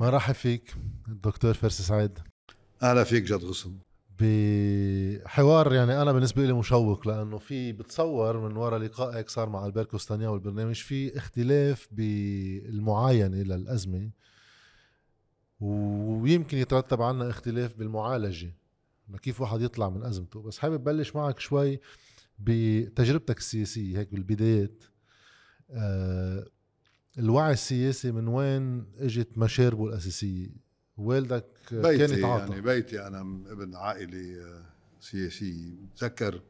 مرحب فيك الدكتور فارس سعيد اهلا فيك جد غصن بحوار يعني انا بالنسبه لي مشوق لانه في بتصور من وراء لقائك صار مع البير كوستانيا والبرنامج في اختلاف بالمعاينه للازمه ويمكن يترتب عنا اختلاف بالمعالجه كيف واحد يطلع من ازمته بس حابب بلش معك شوي بتجربتك السياسيه هيك بالبدايات أه الوعي السياسي من وين اجت مشاربه الاساسيه؟ والدك بيتي كان يعني، يتعاطى يعني بيتي انا ابن عائله آه، سياسيه بتذكر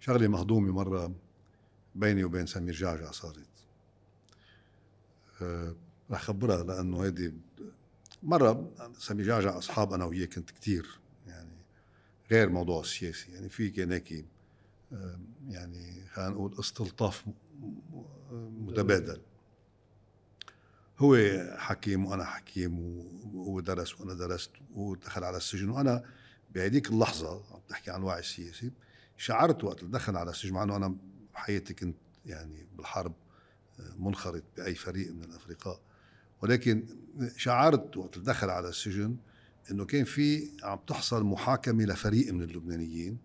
شغله مهضومه مره بيني وبين سمير جعجع صارت آه، رح خبرها لانه هيدي مره سمير جعجع اصحاب انا وياه كنت كتير يعني غير موضوع السياسي يعني في كان هيك آه، يعني خلينا نقول استلطاف متبادل هو حكيم وانا حكيم وهو درس وانا درست وهو دخل على السجن وانا بهذيك اللحظه عم تحكي عن وعي سياسي شعرت وقت اللي دخل على السجن مع انه انا بحياتي كنت يعني بالحرب آه، منخرط باي فريق من الافرقاء ولكن شعرت وقت اللي دخل على السجن انه كان في عم تحصل محاكمه لفريق من اللبنانيين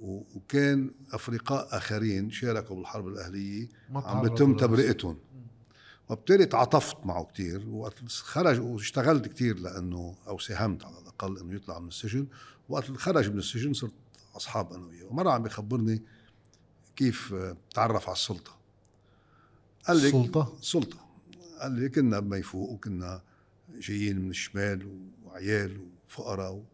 وكان افرقاء اخرين شاركوا بالحرب الاهليه عم بتم تبرئتهم وبالتالي تعاطفت معه كثير وقت خرج واشتغلت كثير لانه او ساهمت على الاقل انه يطلع من السجن وقت خرج من السجن صرت اصحاب انا وياه ومره عم بخبرني كيف تعرف على السلطه قال لي السلطه السلطه قال لي كنا بميفوق وكنا جايين من الشمال وعيال وفقراء و...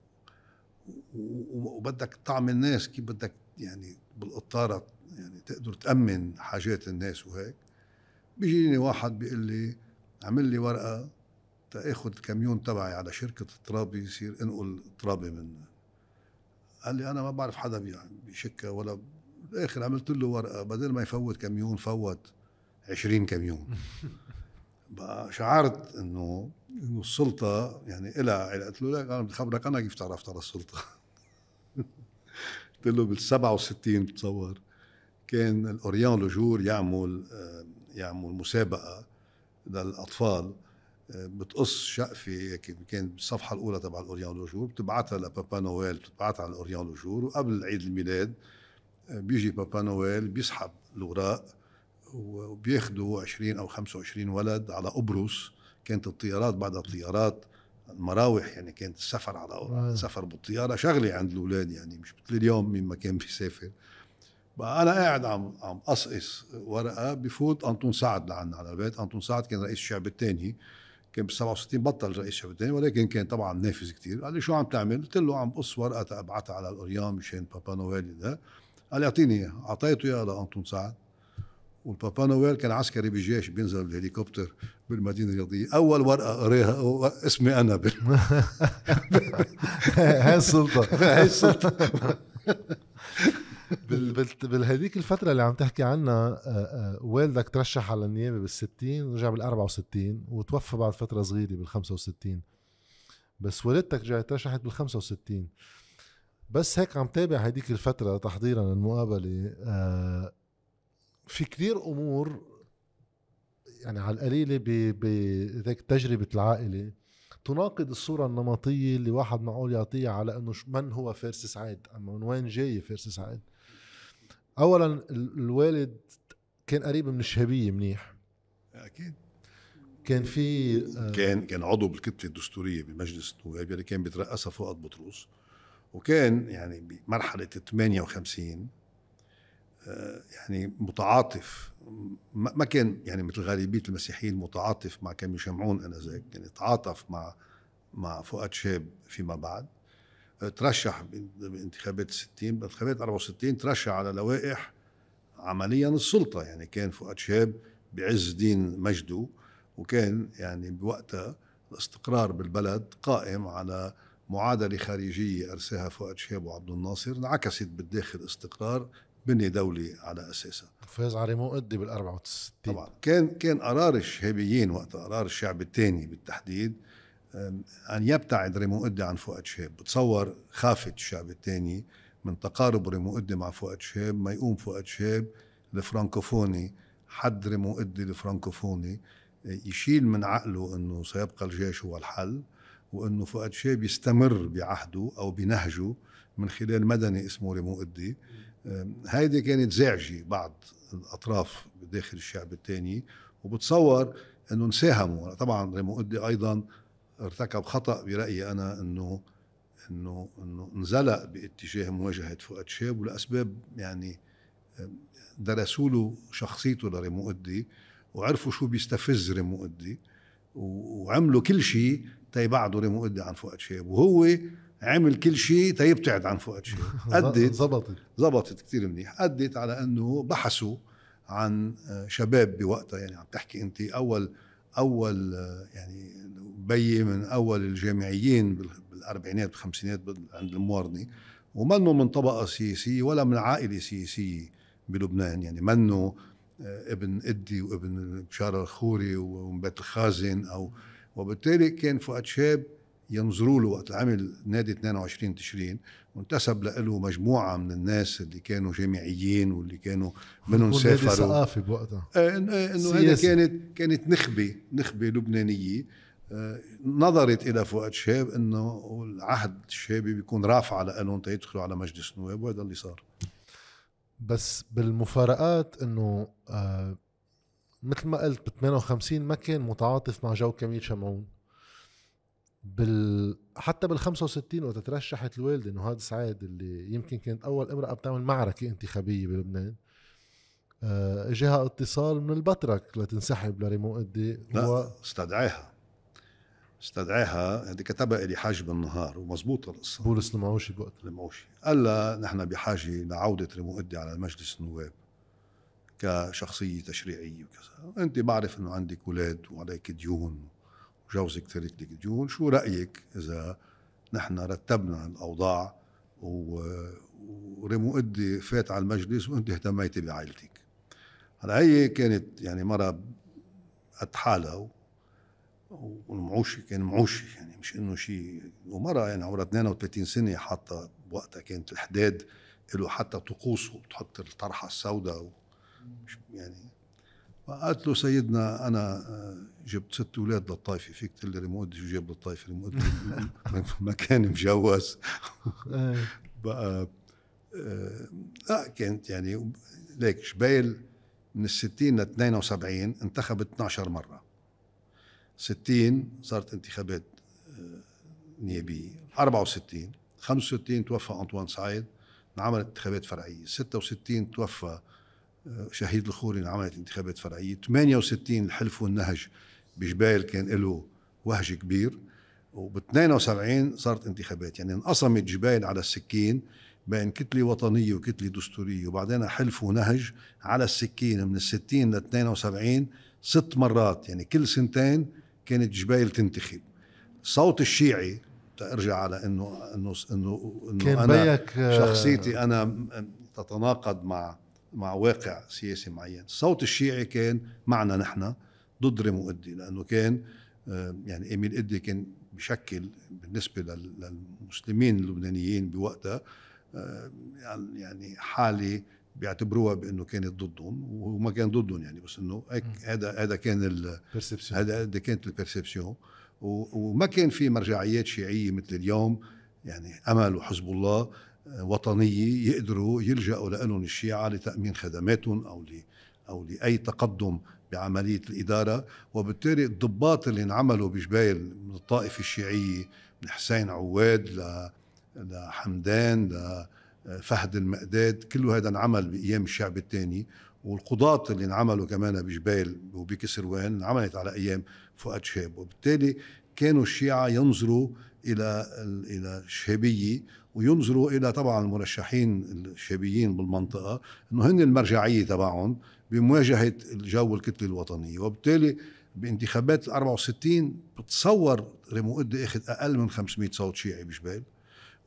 وبدك طعم الناس كيف بدك يعني بالقطاره يعني تقدر تامن حاجات الناس وهيك بيجيني واحد بيقول لي عمل لي ورقه تاخذ الكميون تبعي على شركه الترابي يصير انقل ترابي من قال لي انا ما بعرف حدا بشكه ولا بالاخر عملت له ورقه بدل ما يفوت كميون فوت 20 كميون بقى شعرت انه انه السلطه يعني إلها قلت له لك انا بدي خبرك انا كيف تعرفت على السلطه قلت له بال 67 بتصور كان الاوريان لوجور يعمل آه، يعملوا يعني مسابقه للاطفال آه، بتقص شقفه هيك كان بالصفحه الاولى تبع الاوريان لوجور بتبعتها لبابا نويل بتبعتها على الاوريان لوجور وقبل عيد الميلاد آه، بيجي بابا نويل بيسحب الاوراق وبياخذوا 20 او 25 ولد على قبرص كانت الطيارات بعدها الطيارات المراوح يعني كانت السفر على السفر بالطياره شغله عند الاولاد يعني مش مثل اليوم مين ما كان بيسافر بقى انا قاعد عم عم قصقص ورقه بفوت انطون سعد لعنا على البيت انطون سعد كان رئيس الشعب الثاني كان بال 67 بطل رئيس الشعب الثاني ولكن كان طبعا نافذ كثير قال لي شو عم تعمل؟ قلت له عم قص ورقه ابعثها على الاوريان مشان بابا نويل ده قال لي اعطيني اياها اعطيته اياها لانطون سعد والبابا نويل كان عسكري بالجيش بينزل بالهليكوبتر بالمدينه الرياضيه اول ورقه قريها اسمي انا هاي السلطه هاي السلطه بهذيك الفتره اللي عم تحكي عنها آه، آه، والدك ترشح على النيابه بال 60 ورجع بال 64 وتوفى بعد فتره صغيره بال 65 بس والدتك جاي ترشحت بال 65 بس هيك عم تابع هذيك الفترة تحضيرا للمقابلة آه، في كثير أمور يعني على القليلة بذيك تجربة العائلة تناقض الصورة النمطية اللي واحد معقول يعطيها على أنه من هو فارس سعيد أما من وين جاي فارس سعيد اولا الوالد كان قريب من الشهبيه منيح اكيد كان في آه، كان كان عضو بالكتله الدستوريه بمجلس النواب اللي يعني كان بيترأسها فؤاد بطرس وكان يعني بمرحله 58 آه، يعني متعاطف ما كان يعني مثل غالبيه المسيحيين متعاطف مع كان يشمعون انذاك يعني تعاطف مع مع فؤاد شاب فيما بعد ترشح بانتخابات 60 بانتخابات 64 ترشح على لوائح عمليا السلطه يعني كان فؤاد شهاب بعز دين مجده وكان يعني بوقتها الاستقرار بالبلد قائم على معادله خارجيه ارساها فؤاد شهاب وعبد الناصر انعكست بالداخل استقرار بني دولي على اساسها فاز علي مؤدي بال 64 طبعا كان كان قرار الشهابيين وقت قرار الشعب الثاني بالتحديد أن يبتعد ريمو قدي عن فؤاد شهاب بتصور خافت الشعب الثاني من تقارب ريمو قدي مع فؤاد شهاب ما يقوم فؤاد شهاب الفرنكوفوني حد ريمو قدي الفرنكوفوني يشيل من عقله أنه سيبقى الجيش هو الحل وأنه فؤاد شهاب يستمر بعهده أو بنهجه من خلال مدني اسمه ريمو قدي هيدي كانت زعجة بعض الأطراف داخل الشعب الثاني وبتصور أنه ساهموا طبعا ريمو قدي أيضا ارتكب خطا برايي انا انه انه انه انزلق باتجاه مواجهه فؤاد شاب ولاسباب يعني درسوا له شخصيته لريمو قدي وعرفوا شو بيستفز ريمو قدي وعملوا كل شيء تيبعدوا ريمو قدي عن فؤاد شاب وهو عمل كل شيء تيبتعد عن فؤاد شاب أدت زبطت زبطت كثير منيح أدت على أنه بحثوا عن آه، شباب بوقتها يعني عم تحكي أنت أول اول يعني بي من اول الجامعيين بالاربعينات والخمسينات عند الموارني ومنه من طبقه سياسيه ولا من عائله سياسيه بلبنان يعني منه آه، ابن ادي وابن بشاره الخوري بيت الخازن او وبالتالي كان فؤاد شاب ينظروا له وقت عمل نادي 22 تشرين وانتسب له مجموعة من الناس اللي كانوا جامعيين واللي كانوا منهم سافروا ثقافي بوقتها آه، آه، انه هذه كانت كانت نخبة نخبة لبنانية آه، نظرت الى فؤاد شهاب انه العهد الشهابي بيكون رافع قانون تيدخلوا على مجلس النواب وهذا اللي صار بس بالمفارقات انه آه مثل ما قلت ب 58 ما كان متعاطف مع جو كميل شمعون بال حتى بال 65 وقت ترشحت الوالده نهاد سعيد اللي يمكن كانت اول امراه بتعمل معركه انتخابيه بلبنان آه، اجاها اتصال من البترك لتنسحب لريمو قدي هو استدعاها استدعاها هذه كتبها إلي حاج بالنهار ومزبوطة القصة بولس المعوشي بوقتها المعوشي قال لها نحن بحاجة لعودة ريمو قدي على مجلس النواب كشخصية تشريعية وكذا أنت بعرف أنه عندك أولاد وعليك ديون وجوزك ترك لك ديون شو رأيك إذا نحن رتبنا الأوضاع وريمو أدي فات على المجلس وأنت اهتميتي بعائلتك هلا هي كانت يعني مرة قد حالها والمعوشي كان معوشي يعني مش انه شيء ومرة يعني عمرها 32 سنة حاطة وقتها كانت الحداد له حتى طقوسه بتحط الطرحة السوداء يعني فقالت له سيدنا انا آه، جبت ست اولاد للطائفه فيك تقول لي ريموت شو جاب للطائفه ريموت مكان مجوز آه. بقى آه، لا كانت يعني ليك شبيل من ال 60 ل 72 انتخبت 12 مره 60 صارت انتخابات نيابيه 64 65 توفى انطوان سعيد انعملت انتخابات فرعيه 66 توفى شهيد الخوري عملت انتخابات فرعيه 68 الحلف والنهج بجبال كان له وهج كبير وب 72 صارت انتخابات يعني انقسمت جبال على السكين بين كتله وطنيه وكتله دستوريه وبعدين حلف ونهج على السكين من ال 60 72 ست مرات يعني كل سنتين كانت جبال تنتخب صوت الشيعي ارجع على انه انه انه, إنه انا آه، شخصيتي انا تتناقض مع مع واقع سياسي معين الصوت الشيعي كان معنا نحن ضد ريمو قدي لانه كان آه، يعني ايميل قدي كان بشكل بالنسبه للمسلمين اللبنانيين بوقتها آه، يعني-, يعني حاله بيعتبروها بانه كانت ضدهم وما كان ضدهم يعني بس انه هذا هذا كان هذا هذا كانت البرسبسيون وما كان في مرجعيات شيعيه مثل اليوم يعني امل وحزب الله وطنيه يقدروا يلجأوا لهم الشيعه لتامين خدماتهم او ل او لاي تقدم بعمليه الاداره وبالتالي الضباط اللي انعملوا بجبال من الطائفه الشيعيه من حسين عواد ل لحمدان لفهد المقداد كله هذا انعمل بايام الشعب الثاني والقضاة اللي انعملوا كمان بجبال وبكسروان انعملت على ايام فؤاد شهاب وبالتالي كانوا الشيعة ينظروا الى الى الشهابية وينظروا الى طبعا المرشحين الشبيين بالمنطقه انه هن المرجعيه تبعهم بمواجهه الجو الكتله الوطنيه وبالتالي بانتخابات ال 64 بتصور ريمو اخذ اقل من 500 صوت شيعي بجبال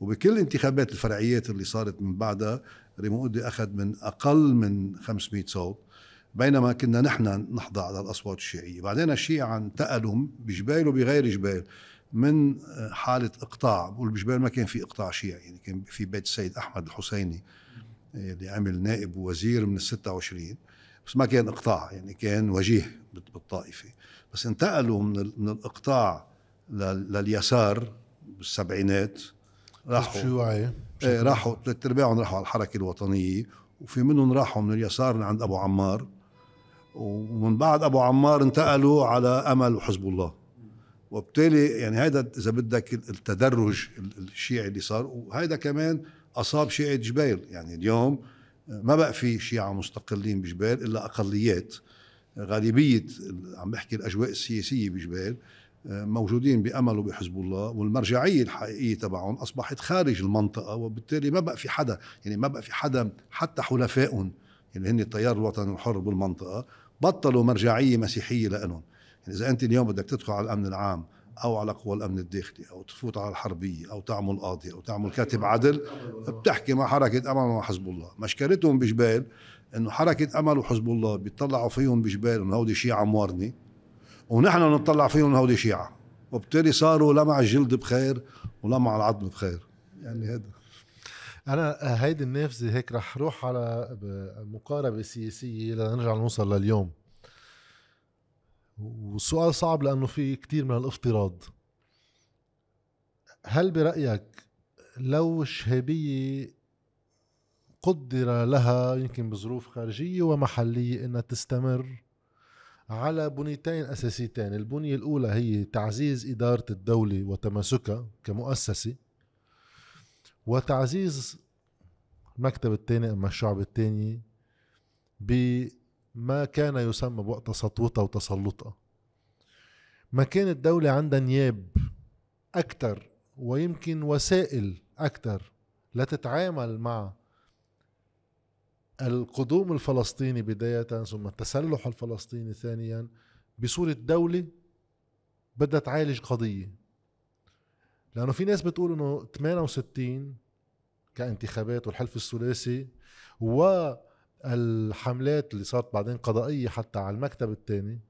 وبكل انتخابات الفرعيات اللي صارت من بعدها ريمو اخذ من اقل من 500 صوت بينما كنا نحن نحظى على الاصوات الشيعيه، بعدين الشيعة انتقلوا بجبال وبغير جبال، من آه، حاله اقطاع بقول بجبال ما كان في اقطاع شيعي يعني كان في بيت السيد احمد الحسيني آه، اللي عمل نائب وزير من ال 26 بس ما كان اقطاع يعني كان وجيه بالطائفه بس انتقلوا من, من الاقطاع لليسار بالسبعينات راحوا شيوعي ايه راحوا ثلاث ارباعهم راحوا على الحركه الوطنيه وفي منهم راحوا من اليسار لعند ابو عمار ومن بعد ابو عمار انتقلوا على امل وحزب الله وبالتالي يعني هذا اذا بدك التدرج الشيعي اللي صار وهذا كمان اصاب شيعه جبيل يعني اليوم ما بقى في شيعه مستقلين بجبال الا اقليات غالبيه عم بحكي الاجواء السياسيه بجبال آه، موجودين بامل وبحزب الله والمرجعيه الحقيقيه تبعهم اصبحت خارج المنطقه وبالتالي ما بقى في حدا يعني ما بقى في حدا حتى حلفائهم اللي يعني هن التيار الوطني الحر بالمنطقه بطلوا مرجعيه مسيحيه لهم يعني اذا انت اليوم بدك تدخل على الامن العام او على قوى الامن الداخلي او تفوت على الحربيه او تعمل قاضي او تعمل كاتب عدل بتحكي مع حركه امل وحزب الله مشكلتهم بجبال انه حركه امل وحزب الله بيطلعوا فيهم بجبال انه هودي شيعه موارنه ونحن بنطلع فيهم انه هودي شيعه وبالتالي صاروا لا مع الجلد بخير ولا مع العظم بخير يعني هذا انا هيدي النافذه هيك رح روح على مقاربه سياسيه لنرجع نوصل لليوم والسؤال صعب لانه في كثير من الافتراض هل برايك لو الشهابيه قدر لها يمكن بظروف خارجيه ومحليه انها تستمر على بنيتين اساسيتين، البنيه الاولى هي تعزيز اداره الدوله وتماسكها كمؤسسه وتعزيز المكتب الثاني اما الشعب الثاني ما كان يسمى بوقتها سطوطة وتسلطة ما كانت الدولة عندها نياب أكثر ويمكن وسائل أكثر لتتعامل مع القدوم الفلسطيني بداية ثم التسلح الفلسطيني ثانيا بصورة دولة بدها تعالج قضية لأنه في ناس بتقول أنه 68 كانتخابات والحلف الثلاثي و الحملات اللي صارت بعدين قضائية حتى على المكتب الثاني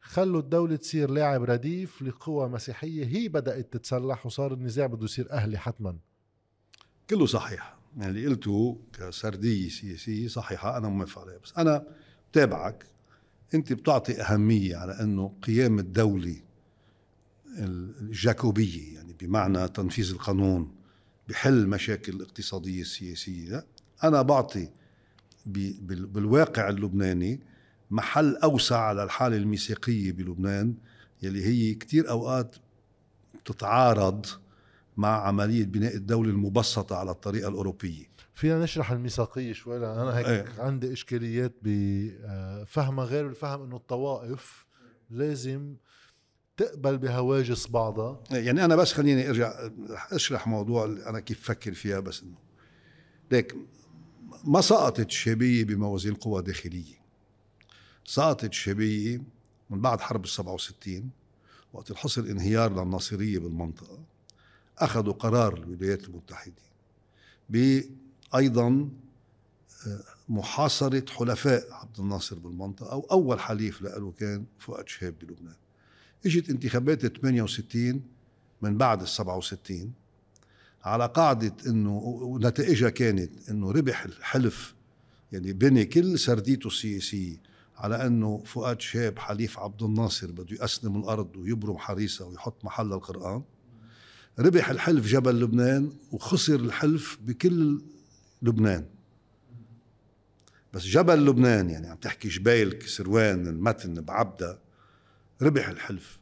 خلوا الدولة تصير لاعب رديف لقوى مسيحية هي بدأت تتسلح وصار النزاع بده يصير أهلي حتما كله صحيح يعني اللي قلته كسردية سياسية صحيحة أنا موافق عليها بس أنا بتابعك أنت بتعطي أهمية على أنه قيام الدولة الجاكوبية يعني بمعنى تنفيذ القانون بحل مشاكل الاقتصادية السياسية لا أنا بعطي بالواقع اللبناني محل أوسع على الحالة الميثاقية بلبنان يلي هي كتير أوقات تتعارض مع عملية بناء الدولة المبسطة على الطريقة الأوروبية فينا نشرح الميثاقية شوي لأن أنا هيك ايه. عندي إشكاليات بفهمها آه، غير الفهم أنه الطوائف لازم تقبل بهواجس بعضها إيه، يعني أنا بس خليني أرجع أشرح موضوع أنا كيف فكر فيها بس أنه ليك ما سقطت الشعبية بموازين قوى داخلية سقطت الشعبية من بعد حرب ال 67 وقت الحصر انهيار للناصرية بالمنطقة أخذوا قرار الولايات المتحدة بأيضا آه، محاصرة حلفاء عبد الناصر بالمنطقة أو أول حليف له كان فؤاد شهاب بلبنان اجت انتخابات 68 من بعد ال 67 على قاعدة أنه ونتائجها كانت أنه ربح الحلف يعني بني كل سرديته السياسية على أنه فؤاد شاب حليف عبد الناصر بده يأسلم الأرض ويبرم حريصة ويحط محلها القرآن ربح الحلف جبل لبنان وخسر الحلف بكل لبنان بس جبل لبنان يعني عم تحكي جبيل سروان المتن بعبدا ربح الحلف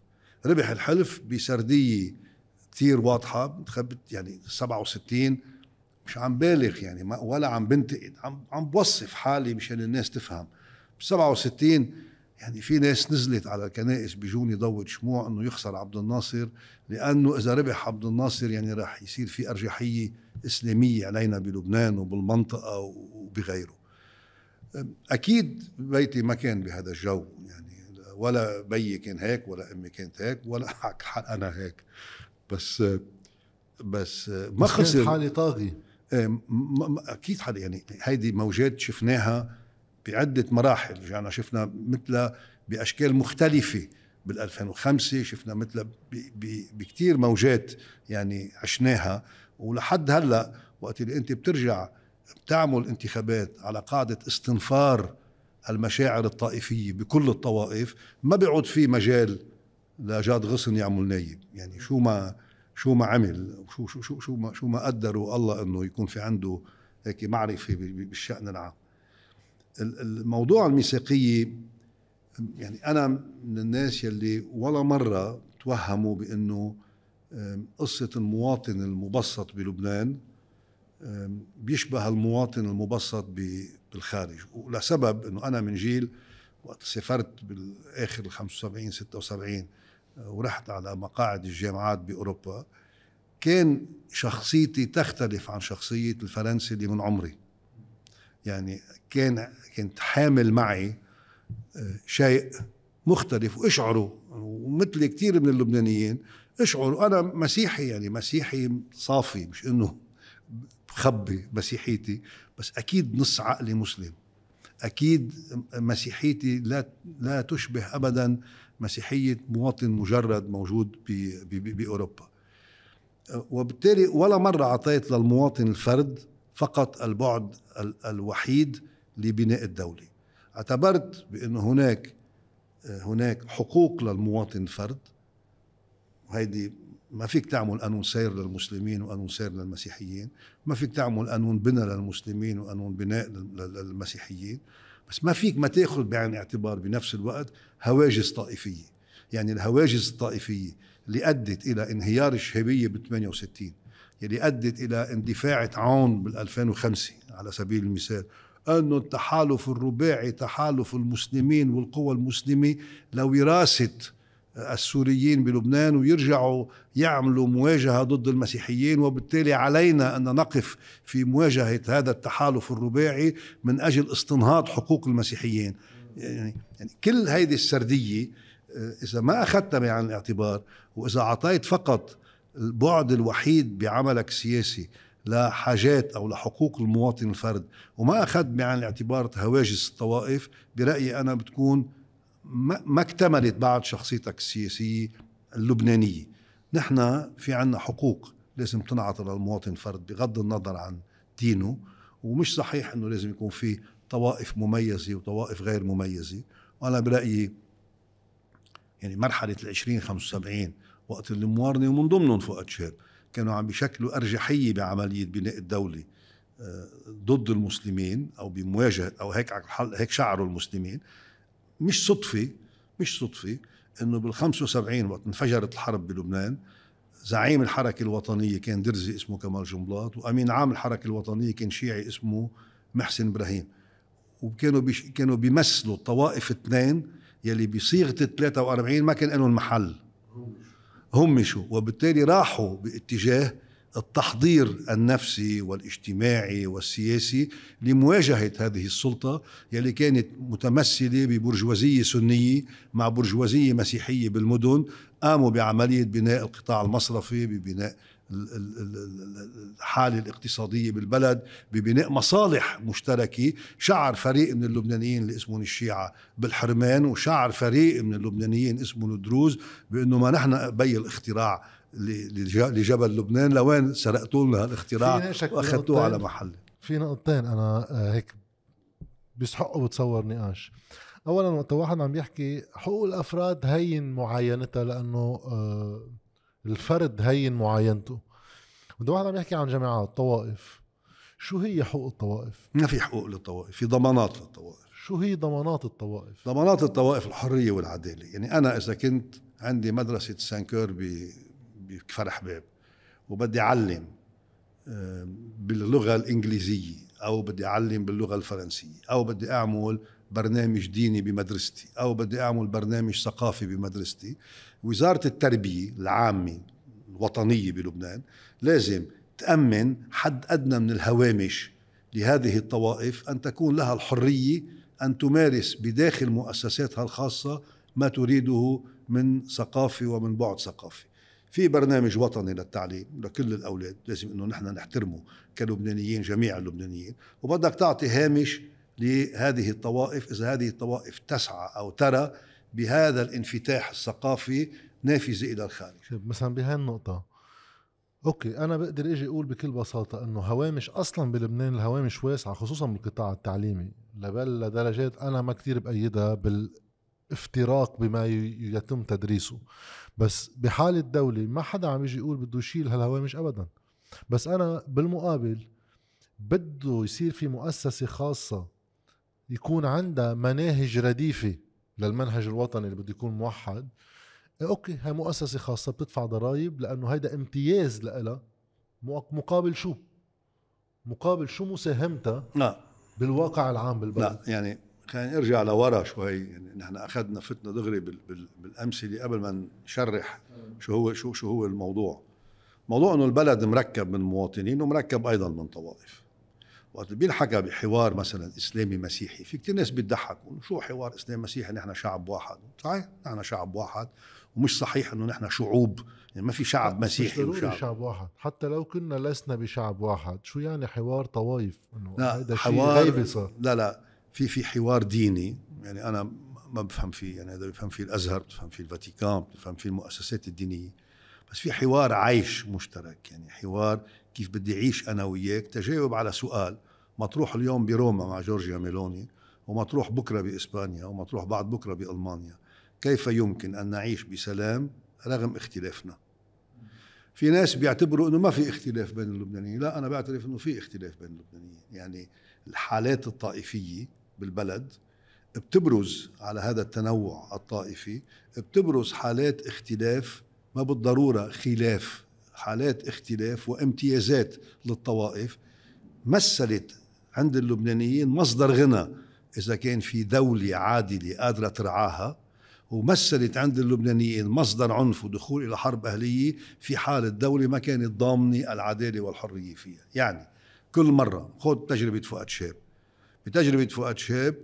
ربح الحلف بسردية كثير واضحه بتخبط يعني 67 مش عم بالغ يعني ما ولا عم بنتقد عم عم بوصف حالي مشان الناس تفهم ب 67 يعني في ناس نزلت على الكنائس بجون يضوي شموع انه يخسر عبد الناصر لانه اذا ربح عبد الناصر يعني راح يصير في ارجحيه اسلاميه علينا بلبنان وبالمنطقه وبغيره. اكيد بيتي ما كان بهذا الجو يعني ولا بيي كان هيك ولا امي كانت هيك ولا انا هيك. بس بس ما خسر حالي طاغي إيه، اكيد حالي يعني هيدي موجات شفناها بعده مراحل رجعنا يعني شفنا مثلها باشكال مختلفه بال 2005 شفنا مثلها بكثير موجات يعني عشناها ولحد هلا وقت اللي انت بترجع بتعمل انتخابات على قاعده استنفار المشاعر الطائفيه بكل الطوائف ما بيعود في مجال لجاد غصن يعمل نايب يعني شو ما شو ما عمل شو شو شو شو ما شو ما قدروا الله انه يكون في عنده هيك معرفه بالشان العام الموضوع الميثاقيه يعني انا من الناس يلي ولا مره توهموا بانه قصه المواطن المبسط بلبنان بيشبه المواطن المبسط بالخارج ولسبب انه انا من جيل وقت سافرت بالاخر ال 75 76 ورحت على مقاعد الجامعات باوروبا كان شخصيتي تختلف عن شخصيه الفرنسي اللي من عمري يعني كان كنت حامل معي آه، شيء مختلف واشعره ومثل كثير من اللبنانيين اشعروا انا مسيحي يعني مسيحي صافي مش انه بخبي مسيحيتي بس اكيد نص عقلي مسلم اكيد مسيحيتي لا لا تشبه ابدا مسيحيه مواطن مجرد موجود باوروبا وبالتالي ولا مره اعطيت للمواطن الفرد فقط البعد الوحيد لبناء الدوله اعتبرت بانه هناك هناك حقوق للمواطن الفرد وهيدي ما فيك تعمل قانون سير للمسلمين وقانون سير للمسيحيين ما فيك تعمل قانون بناء للمسلمين وقانون بناء للمسيحيين بس ما فيك ما تاخذ بعين الاعتبار بنفس الوقت هواجس طائفيه يعني الهواجس الطائفيه اللي ادت الى انهيار الشهابيه ب 68 اللي ادت الى اندفاع عون بال 2005 على سبيل المثال انه التحالف الرباعي تحالف المسلمين والقوى المسلمه لوراثه السوريين بلبنان ويرجعوا يعملوا مواجهه ضد المسيحيين وبالتالي علينا ان نقف في مواجهه هذا التحالف الرباعي من اجل استنهاض حقوق المسيحيين يعني, يعني كل هذه السرديه آه، اذا ما اخذتها بعين الاعتبار واذا اعطيت فقط البعد الوحيد بعملك السياسي لحاجات او لحقوق المواطن الفرد وما اخذ بعين الاعتبار هواجس الطوائف برايي انا بتكون ما اكتملت بعد شخصيتك السياسيه اللبنانيه نحن في عنا حقوق لازم تنعطى للمواطن فرد بغض النظر عن دينه ومش صحيح انه لازم يكون في طوائف مميزه وطوائف غير مميزه وانا برايي يعني مرحله ال 20 75 وقت الموارنه ومن ضمنهم فؤاد شهاب كانوا عم بيشكلوا ارجحيه بعمليه بناء الدوله آه، ضد المسلمين او بمواجهه او هيك هيك شعروا المسلمين مش صدفه مش صدفه انه بال 75 وقت انفجرت الحرب بلبنان زعيم الحركه الوطنيه كان درزي اسمه كمال جنبلاط وامين عام الحركه الوطنيه كان شيعي اسمه محسن ابراهيم وكانوا بيش كانوا بيمثلوا الطوائف اثنين يلي بصيغه ال 43 ما كان لهم محل هم شو وبالتالي راحوا باتجاه التحضير النفسي والاجتماعي والسياسي لمواجهة هذه السلطة يلي كانت متمثلة ببرجوازية سنية مع برجوازية مسيحية بالمدن قاموا بعملية بناء القطاع المصرفي ببناء الحالة الاقتصادية بالبلد ببناء مصالح مشتركة شعر فريق من اللبنانيين اللي اسمهم الشيعة بالحرمان وشعر فريق من اللبنانيين اسمهم الدروز بأنه ما نحن بي الاختراع لجبل لبنان لوين سرقتوا لنا هالاختراع واخذتوه على محله في نقطتين انا آه، هيك بيسحقوا بتصور نقاش اولا وقت واحد عم يحكي حقوق الافراد هين معاينتها لانه آه، الفرد هين معاينته وقت واحد عم يحكي عن جماعات طوائف شو هي حقوق الطوائف؟ ما في حقوق للطوائف، في ضمانات للطوائف شو هي ضمانات الطوائف؟ ضمانات الطوائف الحرية والعدالة، يعني أنا إذا كنت عندي مدرسة سانكور بكفر حباب وبدي اعلم آه، باللغه الانجليزيه او بدي اعلم باللغه الفرنسيه او بدي اعمل برنامج ديني بمدرستي او بدي اعمل برنامج ثقافي بمدرستي وزاره التربيه العامه الوطنيه بلبنان لازم تامن حد ادنى من الهوامش لهذه الطوائف ان تكون لها الحريه ان تمارس بداخل مؤسساتها الخاصه ما تريده من ثقافي ومن بعد ثقافي في برنامج وطني للتعليم لكل الاولاد لازم انه نحن نحترمه كلبنانيين جميع اللبنانيين وبدك تعطي هامش لهذه الطوائف اذا هذه الطوائف تسعى او ترى بهذا الانفتاح الثقافي نافذه الى الخارج مثلا بهاي النقطه اوكي انا بقدر اجي اقول بكل بساطه انه هوامش اصلا بلبنان الهوامش واسعه خصوصا بالقطاع التعليمي لبل لدرجات انا ما كثير بايدها بال افتراق بما يتم تدريسه بس بحال الدولة ما حدا عم يجي يقول بده يشيل هالهوامش أبدا بس أنا بالمقابل بده يصير في مؤسسة خاصة يكون عندها مناهج رديفة للمنهج الوطني اللي بده يكون موحد إيه، اوكي هاي مؤسسة خاصة بتدفع ضرائب لأنه هيدا امتياز لها مقابل شو؟ مقابل شو مساهمتها لا بالواقع العام بالبلد لا يعني خلينا نرجع لورا شوي يعني نحن اخذنا فتنا دغري بالامثله قبل ما نشرح شو هو شو شو هو الموضوع موضوع انه البلد مركب من مواطنين ومركب ايضا من طوائف وقت بينحكى بحوار مثلا اسلامي مسيحي في كثير ناس بيضحكوا شو حوار اسلامي مسيحي نحن شعب واحد صحيح نحن شعب واحد ومش صحيح انه نحن شعوب يعني ما في شعب مسيحي مش وشعب شعب واحد حتى لو كنا لسنا بشعب واحد شو يعني حوار طوايف انه هذا شيء غيبي صار لا لا في في حوار ديني يعني انا ما بفهم فيه يعني هذا بفهم فيه الازهر بفهم فيه الفاتيكان بفهم فيه المؤسسات الدينيه بس في حوار عيش مشترك يعني حوار كيف بدي اعيش انا وياك تجاوب على سؤال مطروح اليوم بروما مع جورجيا ميلوني ومطروح بكره باسبانيا ومطروح بعد بكره بالمانيا كيف يمكن ان نعيش بسلام رغم اختلافنا في ناس بيعتبروا انه ما في اختلاف بين اللبنانيين لا انا بعترف انه في اختلاف بين اللبنانيين يعني الحالات الطائفيه بالبلد بتبرز على هذا التنوع الطائفي بتبرز حالات اختلاف ما بالضروره خلاف حالات اختلاف وامتيازات للطوائف مثلت عند اللبنانيين مصدر غنى اذا كان في دوله عادله قادره ترعاها ومثلت عند اللبنانيين مصدر عنف ودخول الى حرب اهليه في حال الدوله ما كانت ضامنه العداله والحريه فيها، يعني كل مره خذ تجربه فؤاد شاب بتجربه فؤاد شهاب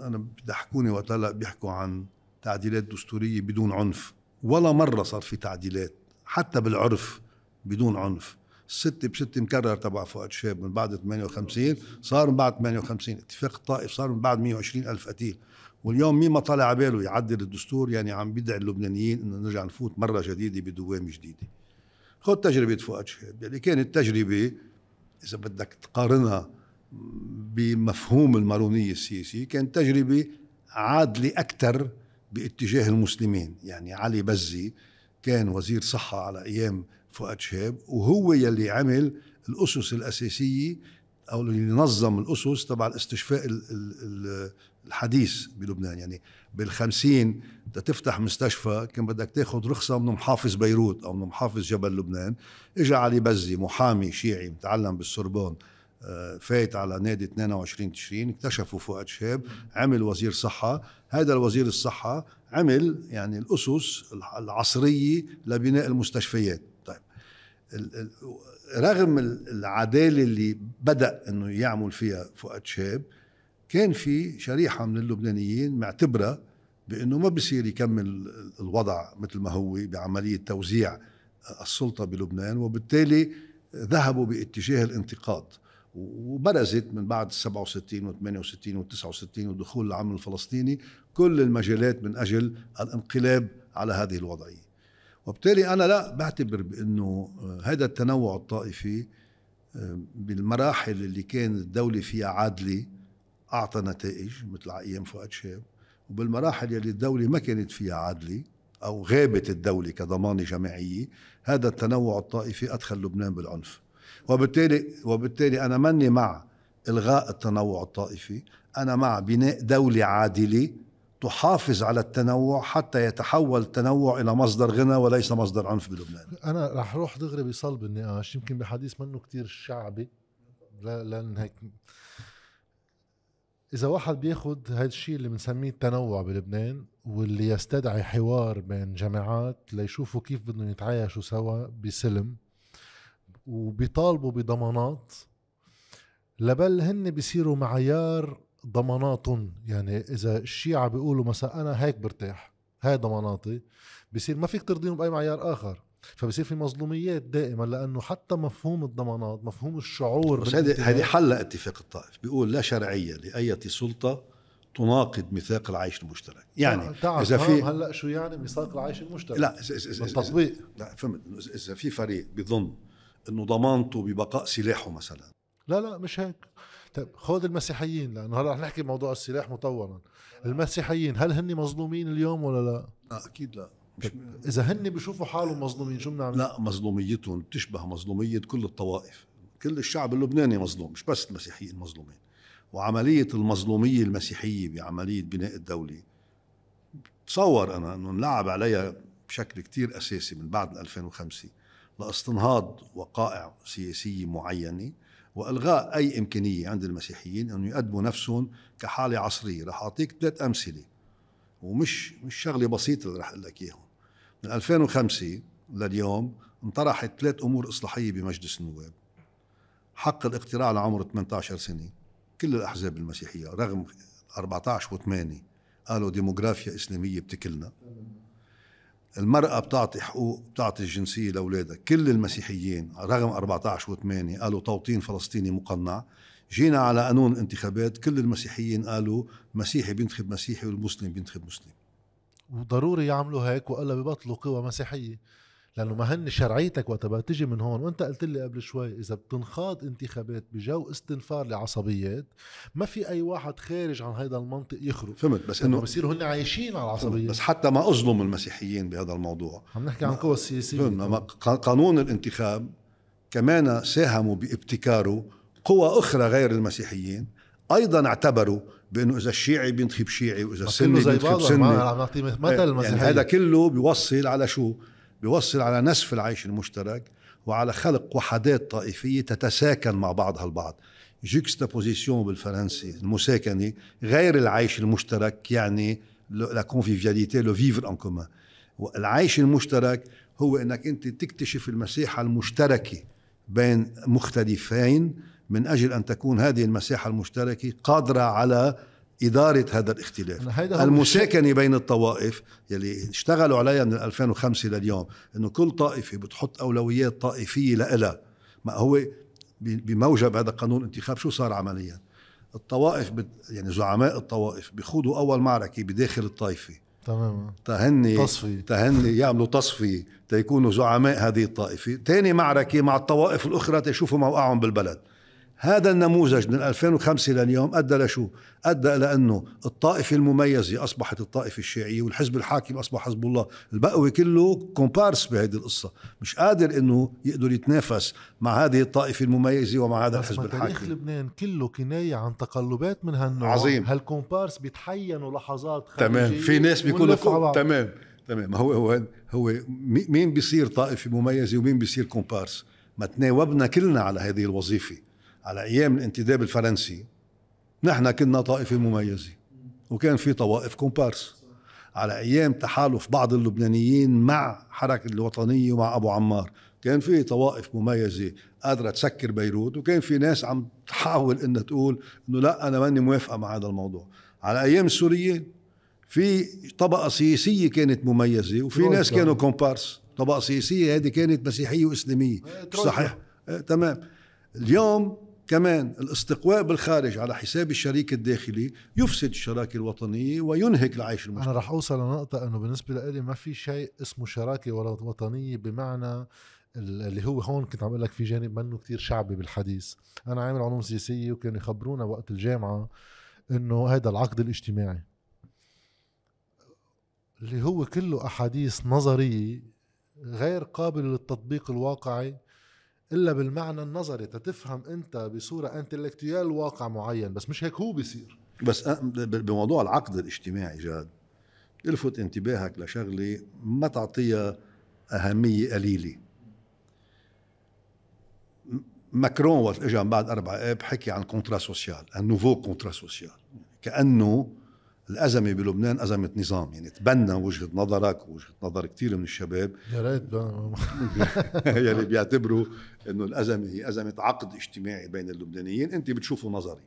انا بيضحكوني وقت هلا بيحكوا عن تعديلات دستوريه بدون عنف ولا مره صار في تعديلات حتى بالعرف بدون عنف ستة بستة مكرر تبع فؤاد شهاب من بعد 58 صار من بعد 58 اتفاق الطائف صار من بعد 120 ألف قتيل واليوم مين ما طالع على باله يعدل الدستور يعني عم بيدعي اللبنانيين انه نرجع نفوت مره جديده بدوام جديده. خذ تجربه فؤاد شهاب يعني كانت تجربه اذا بدك تقارنها بمفهوم المارونية السياسي كانت تجربة عادلة أكثر باتجاه المسلمين يعني علي بزي كان وزير صحة على أيام فؤاد شهاب وهو يلي عمل الأسس الأساسية أو اللي نظم الأسس تبع الاستشفاء الحديث بلبنان يعني بالخمسين تفتح مستشفى كان بدك تاخذ رخصة من محافظ بيروت أو من محافظ جبل لبنان إجا علي بزي محامي شيعي متعلم بالسربون فايت على نادي 22 تشرين اكتشفوا فؤاد شهاب عمل وزير صحة هذا الوزير الصحة عمل يعني الأسس العصرية لبناء المستشفيات طيب رغم العدالة اللي بدأ أنه يعمل فيها فؤاد شهاب كان في شريحة من اللبنانيين معتبرة بأنه ما بصير يكمل الوضع مثل ما هو بعملية توزيع السلطة بلبنان وبالتالي ذهبوا باتجاه الانتقاد وبرزت من بعد 67 و 68 و 69 ودخول العمل الفلسطيني كل المجالات من اجل الانقلاب على هذه الوضعيه. وبالتالي انا لا بعتبر بانه آه، هذا التنوع الطائفي آه، بالمراحل اللي كان الدوله فيها عادله اعطى نتائج مثل ايام فؤاد شاب وبالمراحل اللي الدوله ما كانت فيها عادله او غابت الدوله كضمانه جماعيه هذا التنوع الطائفي ادخل لبنان بالعنف وبالتالي وبالتالي انا ماني مع الغاء التنوع الطائفي انا مع بناء دوله عادله تحافظ على التنوع حتى يتحول التنوع الى مصدر غنى وليس مصدر عنف بلبنان انا رح اروح دغري بصلب النقاش يمكن بحديث منه كتير شعبي لان هيك اذا واحد بياخد هذا الشيء اللي بنسميه التنوع بلبنان واللي يستدعي حوار بين جماعات ليشوفوا كيف بدهم يتعايشوا سوا بسلم وبيطالبوا بضمانات لبل هن بيصيروا معيار ضماناتهم يعني اذا الشيعة بيقولوا مثلا انا هيك برتاح هاي ضماناتي بصير ما فيك ترضيهم باي معيار اخر فبصير في مظلوميات دائما لانه حتى مفهوم الضمانات مفهوم الشعور بس هذه هذه حل اتفاق الطائف بيقول لا شرعيه لاي سلطه تناقض ميثاق العيش المشترك يعني تعال اذا في هلا شو يعني ميثاق العيش المشترك لا التطبيق لا فهمت اذا في فريق بظن انه ضمانته ببقاء سلاحه مثلا لا لا مش هيك طيب خذ المسيحيين لانه هلا رح نحكي بموضوع السلاح مطولا المسيحيين هل هن مظلومين اليوم ولا لا؟ لا اكيد لا طيب، اذا هن بيشوفوا حالهم مظلومين شو بنعمل؟ لا مظلوميتهم بتشبه مظلوميه كل الطوائف كل الشعب اللبناني مظلوم مش بس المسيحيين مظلومين وعمليه المظلوميه المسيحيه بعمليه بناء الدوله بتصور انا انه انلعب عليها بشكل كتير اساسي من بعد 2005 لاستنهاض وقائع سياسية معينة وإلغاء أي إمكانية عند المسيحيين أن يقدموا نفسهم كحالة عصرية رح أعطيك ثلاث أمثلة ومش مش شغلة بسيطة اللي رح أقول لك إياهم من 2005 لليوم انطرحت ثلاث أمور إصلاحية بمجلس النواب حق الاقتراع لعمر 18 سنة كل الأحزاب المسيحية رغم 14 و8 قالوا ديموغرافيا إسلامية بتكلنا المرأة بتعطي حقوق بتعطي الجنسية لأولادها كل المسيحيين رغم 14 و8 قالوا توطين فلسطيني مقنع جينا على قانون انتخابات كل المسيحيين قالوا مسيحي بينتخب مسيحي والمسلم بينتخب مسلم وضروري يعملوا هيك والا ببطلوا قوى مسيحيه لانه ما هن شرعيتك وقت تجي من هون وانت قلت لي قبل شوي اذا بتنخاض انتخابات بجو استنفار لعصبيات ما في اي واحد خارج عن هذا المنطق يخرج فهمت بس انه بصيروا هن عايشين على العصبيه بس حتى ما اظلم المسيحيين بهذا الموضوع عم نحكي عن قوى سياسيه قانون الانتخاب كمان ساهموا بابتكاره قوى اخرى غير المسيحيين ايضا اعتبروا بانه اذا الشيعي بينتخب شيعي واذا السني بينتخب سني ما عم مثل يعني هذا كله بيوصل على شو بيوصل على نسف العيش المشترك وعلى خلق وحدات طائفية تتساكن مع بعضها البعض جوكستابوزيسيون بالفرنسي المساكنة غير العيش المشترك يعني لا كونفيفياليتي لو فيفر ان كومان العيش المشترك هو انك انت تكتشف المساحة المشتركة بين مختلفين من اجل ان تكون هذه المساحة المشتركة قادرة على إدارة هذا الاختلاف المساكنة بين الطوائف يلي اشتغلوا عليها من 2005 لليوم أنه كل طائفة بتحط أولويات طائفية لها ما هو بموجب هذا قانون انتخاب شو صار عمليا الطوائف بت... يعني زعماء الطوائف بيخوضوا أول معركة بداخل الطائفة تماما تهني تصفي تهني يعملوا تصفية تيكونوا زعماء هذه الطائفة تاني معركة مع الطوائف الأخرى تيشوفوا موقعهم بالبلد هذا النموذج من 2005 لليوم أدى لشو؟ أدى إلى أنه الطائفة المميزة أصبحت الطائفة الشيعية والحزب الحاكم أصبح حزب الله البقوي كله كومبارس بهذه القصة مش قادر أنه يقدر يتنافس مع هذه الطائفة المميزة ومع هذا الحزب الحاكم تاريخ لبنان كله كناية عن تقلبات من هالنوع عظيم هالكومبارس بيتحينوا لحظات تمام في ناس بيكونوا تمام تمام ما هو هو هو مين بيصير طائفة مميزة ومين بيصير كومبارس ما تناوبنا كلنا على هذه الوظيفة على ايام الانتداب الفرنسي نحن كنا طائفه مميزه وكان في طوائف كومبارس على ايام تحالف بعض اللبنانيين مع حركة الوطنيه ومع ابو عمار كان في طوائف مميزه قادره تسكر بيروت وكان في ناس عم تحاول انها تقول انه لا انا ماني موافقه مع هذا الموضوع على ايام السوريين في طبقه سياسيه كانت مميزه وفي ناس كانوا كومبارس طبقه سياسيه هذه كانت مسيحيه واسلاميه صحيح آه، تمام اليوم كمان الاستقواء بالخارج على حساب الشريك الداخلي يفسد الشراكه الوطنيه وينهك العيش المشترك انا رح اوصل لنقطه انه بالنسبه لي ما في شيء اسمه شراكه ولا وطنيه بمعنى اللي هو هون كنت عم اقول لك في جانب منه كتير شعبي بالحديث انا عامل علوم سياسيه وكانوا يخبرونا وقت الجامعه انه هذا العقد الاجتماعي اللي هو كله احاديث نظريه غير قابل للتطبيق الواقعي الا بالمعنى النظري تتفهم انت بصوره انتلكتويال واقع معين بس مش هيك هو بيصير بس بموضوع العقد الاجتماعي جاد الفت انتباهك لشغله ما تعطيها اهميه قليله ماكرون وقت اجى بعد اربع اب حكي عن كونترا سوسيال ان نوفو كونترا سوسيال كانه الأزمة بلبنان أزمة نظام يعني تبنى وجهة نظرك ووجهة نظر كثير من الشباب يا ريت يلي يعني بيعتبروا أنه الأزمة هي أزمة عقد اجتماعي بين اللبنانيين أنت بتشوفه نظري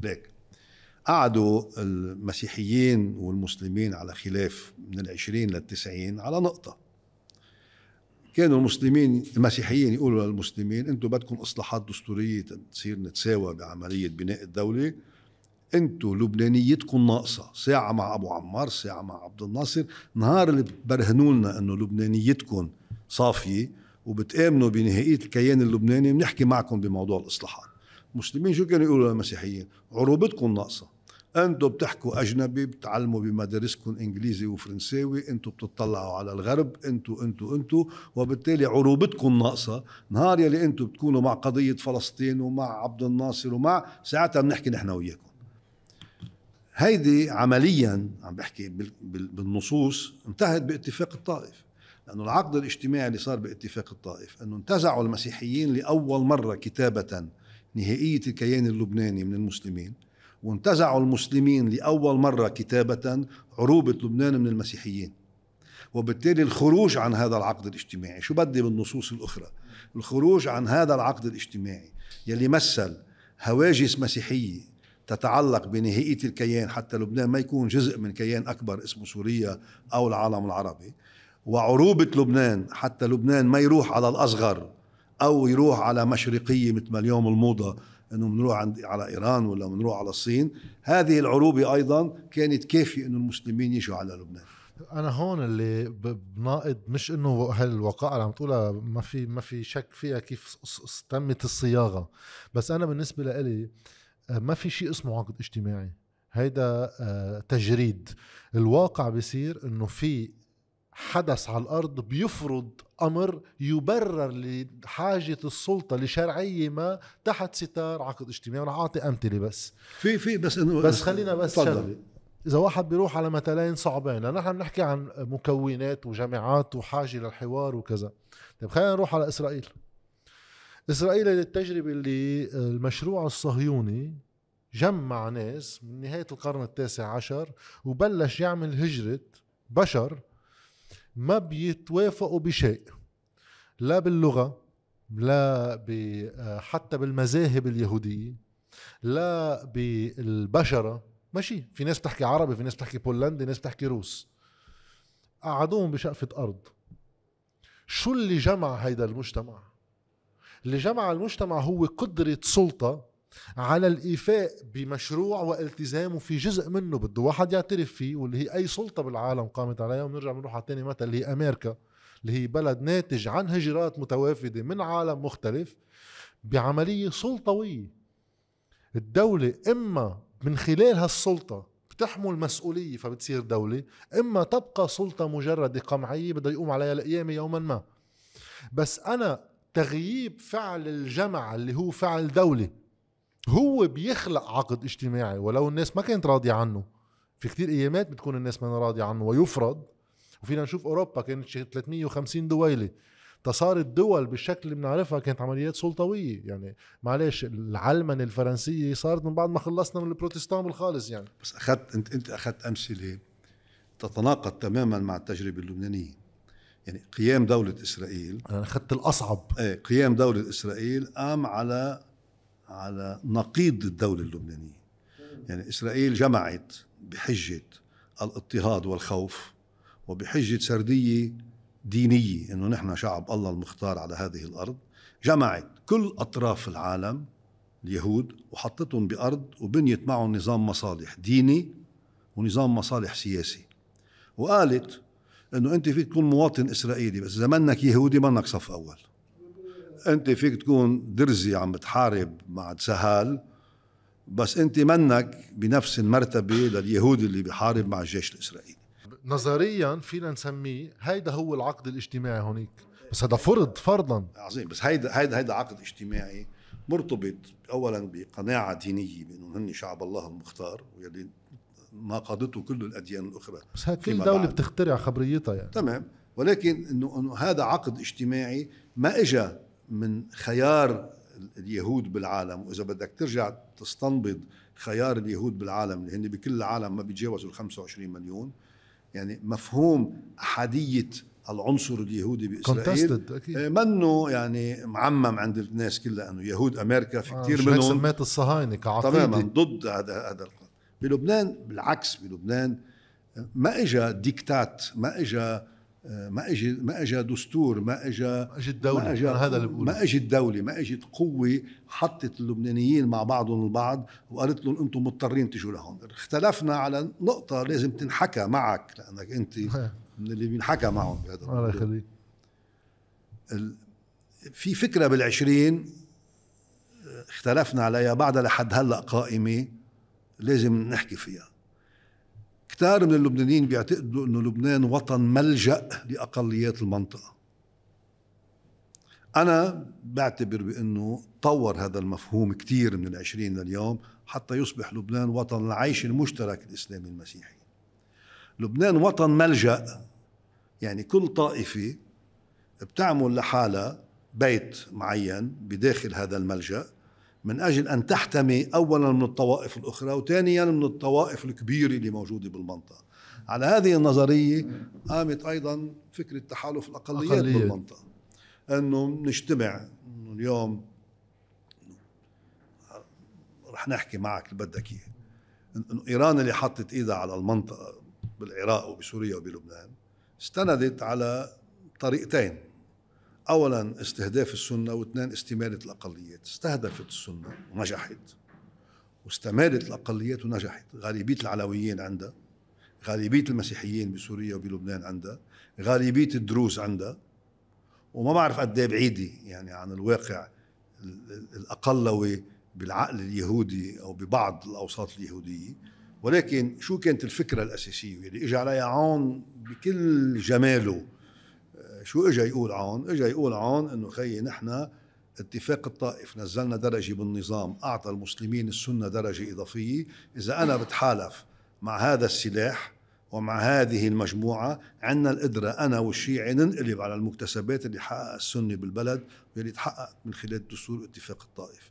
ليك قعدوا المسيحيين والمسلمين على خلاف من العشرين للتسعين على نقطة كانوا المسلمين المسيحيين يقولوا للمسلمين انتم بدكم اصلاحات دستوريه تصير نتساوى بعمليه بناء الدوله انتوا لبنانيتكم ناقصه ساعه مع ابو عمار ساعه مع عبد الناصر نهار اللي برهنوا لنا انه لبنانيتكم صافيه وبتامنوا بنهائيه الكيان اللبناني بنحكي معكم بموضوع الاصلاحات المسلمين شو كانوا يقولوا للمسيحيين عروبتكم ناقصه انتو بتحكوا اجنبي بتعلموا بمدارسكم انجليزي وفرنساوي انتو بتطلعوا على الغرب انتو انتو انتو وبالتالي عروبتكم ناقصه نهار يلي انتو بتكونوا مع قضيه فلسطين ومع عبد الناصر ومع ساعتها بنحكي نحن وياكم هيدي عمليا عم بحكي بالنصوص انتهت باتفاق الطائف لأنه العقد الاجتماعي اللي صار باتفاق الطائف أنه انتزعوا المسيحيين لأول مرة كتابة نهائية الكيان اللبناني من المسلمين وانتزعوا المسلمين لأول مرة كتابة عروبة لبنان من المسيحيين وبالتالي الخروج عن هذا العقد الاجتماعي شو بدي بالنصوص الأخرى الخروج عن هذا العقد الاجتماعي يلي مثل هواجس مسيحية تتعلق بنهائية الكيان حتى لبنان ما يكون جزء من كيان أكبر اسمه سوريا أو العالم العربي وعروبة لبنان حتى لبنان ما يروح على الأصغر أو يروح على مشرقية مثل ما اليوم الموضة انه بنروح عند على ايران ولا بنروح على الصين هذه العروبه ايضا كانت كافيه انه المسلمين يجوا على لبنان انا هون اللي بناقض مش انه هالوقائع اللي عم تقولها ما في ما في شك فيها كيف تمت الصياغه بس انا بالنسبه لإلي ما في شيء اسمه عقد اجتماعي هيدا آه، تجريد الواقع بيصير انه في حدث على الارض بيفرض امر يبرر لحاجه السلطه لشرعيه ما تحت ستار عقد اجتماعي رح اعطي امثله بس في في بس انه بس خلينا بس اذا واحد بيروح على مثلين صعبين لان نحن بنحكي عن مكونات وجامعات وحاجه للحوار وكذا طيب خلينا نروح على اسرائيل اسرائيل التجربه اللي آه، المشروع الصهيوني جمع ناس من نهايه القرن التاسع عشر وبلش يعمل هجره بشر ما بيتوافقوا بشيء لا باللغه لا آه، حتى بالمذاهب اليهوديه لا بالبشره ماشي في ناس بتحكي عربي في ناس بتحكي بولندي ناس بتحكي روس قعدوهم بشقفه ارض شو اللي جمع هيدا المجتمع اللي جمع المجتمع هو قدرة سلطة على الإيفاء بمشروع والتزام وفي جزء منه بده واحد يعترف فيه واللي هي أي سلطة بالعالم قامت عليها ونرجع بنروح على تاني مثل اللي هي أمريكا اللي هي بلد ناتج عن هجرات متوافدة من عالم مختلف بعملية سلطوية الدولة إما من خلال هالسلطة بتحمل مسؤولية فبتصير دولة إما تبقى سلطة مجردة قمعية بده يقوم عليها القيامة يوما ما بس أنا تغييب فعل الجمع اللي هو فعل دولي هو بيخلق عقد اجتماعي ولو الناس ما كانت راضية عنه في كتير ايامات بتكون الناس ما راضية عنه ويفرض وفينا نشوف اوروبا كانت 350 دويله تصار الدول بالشكل اللي بنعرفها كانت عمليات سلطويه يعني معلش العلمنه الفرنسيه صارت من بعد ما خلصنا من البروتستان بالخالص يعني بس اخذت انت انت اخذت امثله تتناقض تماما مع التجربه اللبنانيه يعني قيام دولة إسرائيل أنا أخذت الأصعب إيه قيام دولة إسرائيل قام على على نقيض الدولة اللبنانية يعني إسرائيل جمعت بحجة الاضطهاد والخوف وبحجة سردية دينية إنه نحن شعب الله المختار على هذه الأرض جمعت كل أطراف العالم اليهود وحطتهم بأرض وبنيت معهم نظام مصالح ديني ونظام مصالح سياسي وقالت انه انت فيك تكون مواطن اسرائيلي بس اذا منك يهودي منك صف اول انت فيك تكون درزي عم بتحارب مع تسهال بس انت منك بنفس المرتبه لليهودي اللي بيحارب مع الجيش الاسرائيلي نظريا فينا نسميه هيدا هو العقد الاجتماعي هونيك بس هذا فرض فرضا عظيم بس هيدا هيدا هيدا عقد اجتماعي مرتبط اولا بقناعه دينيه بانه هن شعب الله المختار واللي ناقضته كل الاديان الاخرى بس كل دوله بعد. بتخترع خبريتها يعني تمام ولكن انه انه هذا عقد اجتماعي ما اجى من خيار اليهود بالعالم واذا بدك ترجع تستنبط خيار اليهود بالعالم اللي هن بكل العالم ما بيتجاوزوا ال 25 مليون يعني مفهوم احاديه العنصر اليهودي باسرائيل إيه، منه يعني معمم عند الناس كلها انه يهود امريكا في آه، كثير منهم سميت الصهاينه كعقيده تماما ضد هذا هذا بلبنان بالعكس بلبنان ما اجى ديكتات ما اجى ما اجى ما اجى دستور ما اجى ما اجى دولة ما اجى هذا اللي ما اجى دولة ما اجت قوة حطت اللبنانيين مع بعضهم البعض وقالت لهم انتم مضطرين تجوا لهون اختلفنا على نقطة لازم تنحكى معك لانك انت من اللي بينحكى معهم بهذا الله يخليك في فكرة بالعشرين اختلفنا عليها بعدها لحد هلا قائمة لازم نحكي فيها كتار من اللبنانيين بيعتقدوا انه لبنان وطن ملجأ لأقليات المنطقة أنا بعتبر بأنه طور هذا المفهوم كتير من العشرين لليوم حتى يصبح لبنان وطن العيش المشترك الإسلامي المسيحي لبنان وطن ملجأ يعني كل طائفة بتعمل لحالها بيت معين بداخل هذا الملجأ من أجل أن تحتمي أولا من الطوائف الأخرى وثانيا من الطوائف الكبيرة اللي موجودة بالمنطقة على هذه النظرية قامت أيضا فكرة تحالف الأقليات أقلية. بالمنطقة أنه نجتمع اليوم رح نحكي معك اللي بدك إياه أنه إيران اللي حطت إيدها على المنطقة بالعراق وبسوريا وبلبنان استندت على طريقتين اولا استهداف السنه واثنين استماله الاقليات استهدفت السنه ونجحت واستمالت الاقليات ونجحت غالبيه العلويين عندها غالبيه المسيحيين بسوريا وبلبنان عندها غالبيه الدروز عندها وما بعرف قد إيه بعيده يعني عن الواقع الاقلوي بالعقل اليهودي او ببعض الاوساط اليهوديه ولكن شو كانت الفكره الاساسيه اللي يعني اجى عليها عون بكل جماله شو اجى يقول عون؟ اجى يقول عون انه خيي نحن اتفاق الطائف نزلنا درجه بالنظام اعطى المسلمين السنه درجه اضافيه، اذا انا بتحالف مع هذا السلاح ومع هذه المجموعة عندنا القدرة أنا والشيعي ننقلب على المكتسبات اللي حققها السني بالبلد واللي تحققت من خلال دستور اتفاق الطائف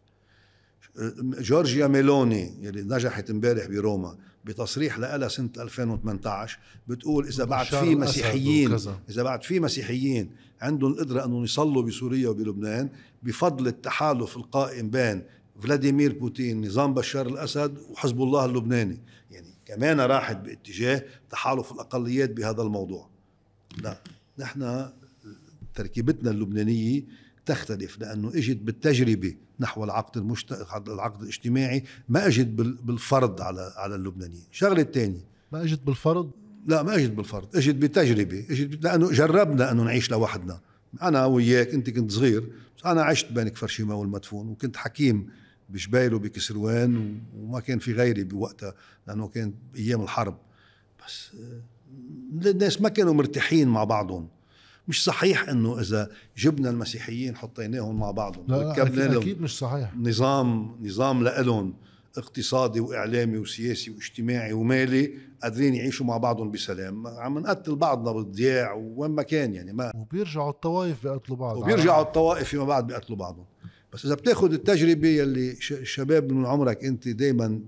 جورجيا ميلوني يلي نجحت امبارح بروما بتصريح لها سنه 2018 بتقول اذا بعد في مسيحيين اذا بعد في مسيحيين عندهم القدره انهم يصلوا بسوريا وبلبنان بفضل التحالف القائم بين فلاديمير بوتين نظام بشار الاسد وحزب الله اللبناني يعني كمان راحت باتجاه تحالف الاقليات بهذا الموضوع لا نحن تركيبتنا اللبنانيه تختلف لانه اجت بالتجربه نحو العقد المشت... العقد الاجتماعي ما اجت بالفرض على على اللبنانيين شغله ثانيه ما اجت بالفرض لا ما اجت بالفرض اجت بتجربه اجت لانه جربنا انه نعيش لوحدنا انا وياك انت كنت صغير بس انا عشت بين كفرشيما والمدفون وكنت حكيم بجبيل وبكسروان وما كان في غيري بوقتها لانه كانت ايام الحرب بس آه، الناس ما كانوا مرتاحين مع بعضهم مش صحيح انه اذا جبنا المسيحيين حطيناهم مع بعضهم لا, لا أكيد, اكيد مش صحيح نظام نظام لهم اقتصادي واعلامي وسياسي واجتماعي ومالي قادرين يعيشوا مع بعضهم بسلام عم نقتل بعضنا بالضياع وين ما كان يعني ما وبيرجعوا الطوائف بيقتلوا بعض وبيرجعوا آه. الطوائف فيما بعد بيقتلوا بعضهم بس اذا بتاخذ التجربه يلي شباب من عمرك انت دائما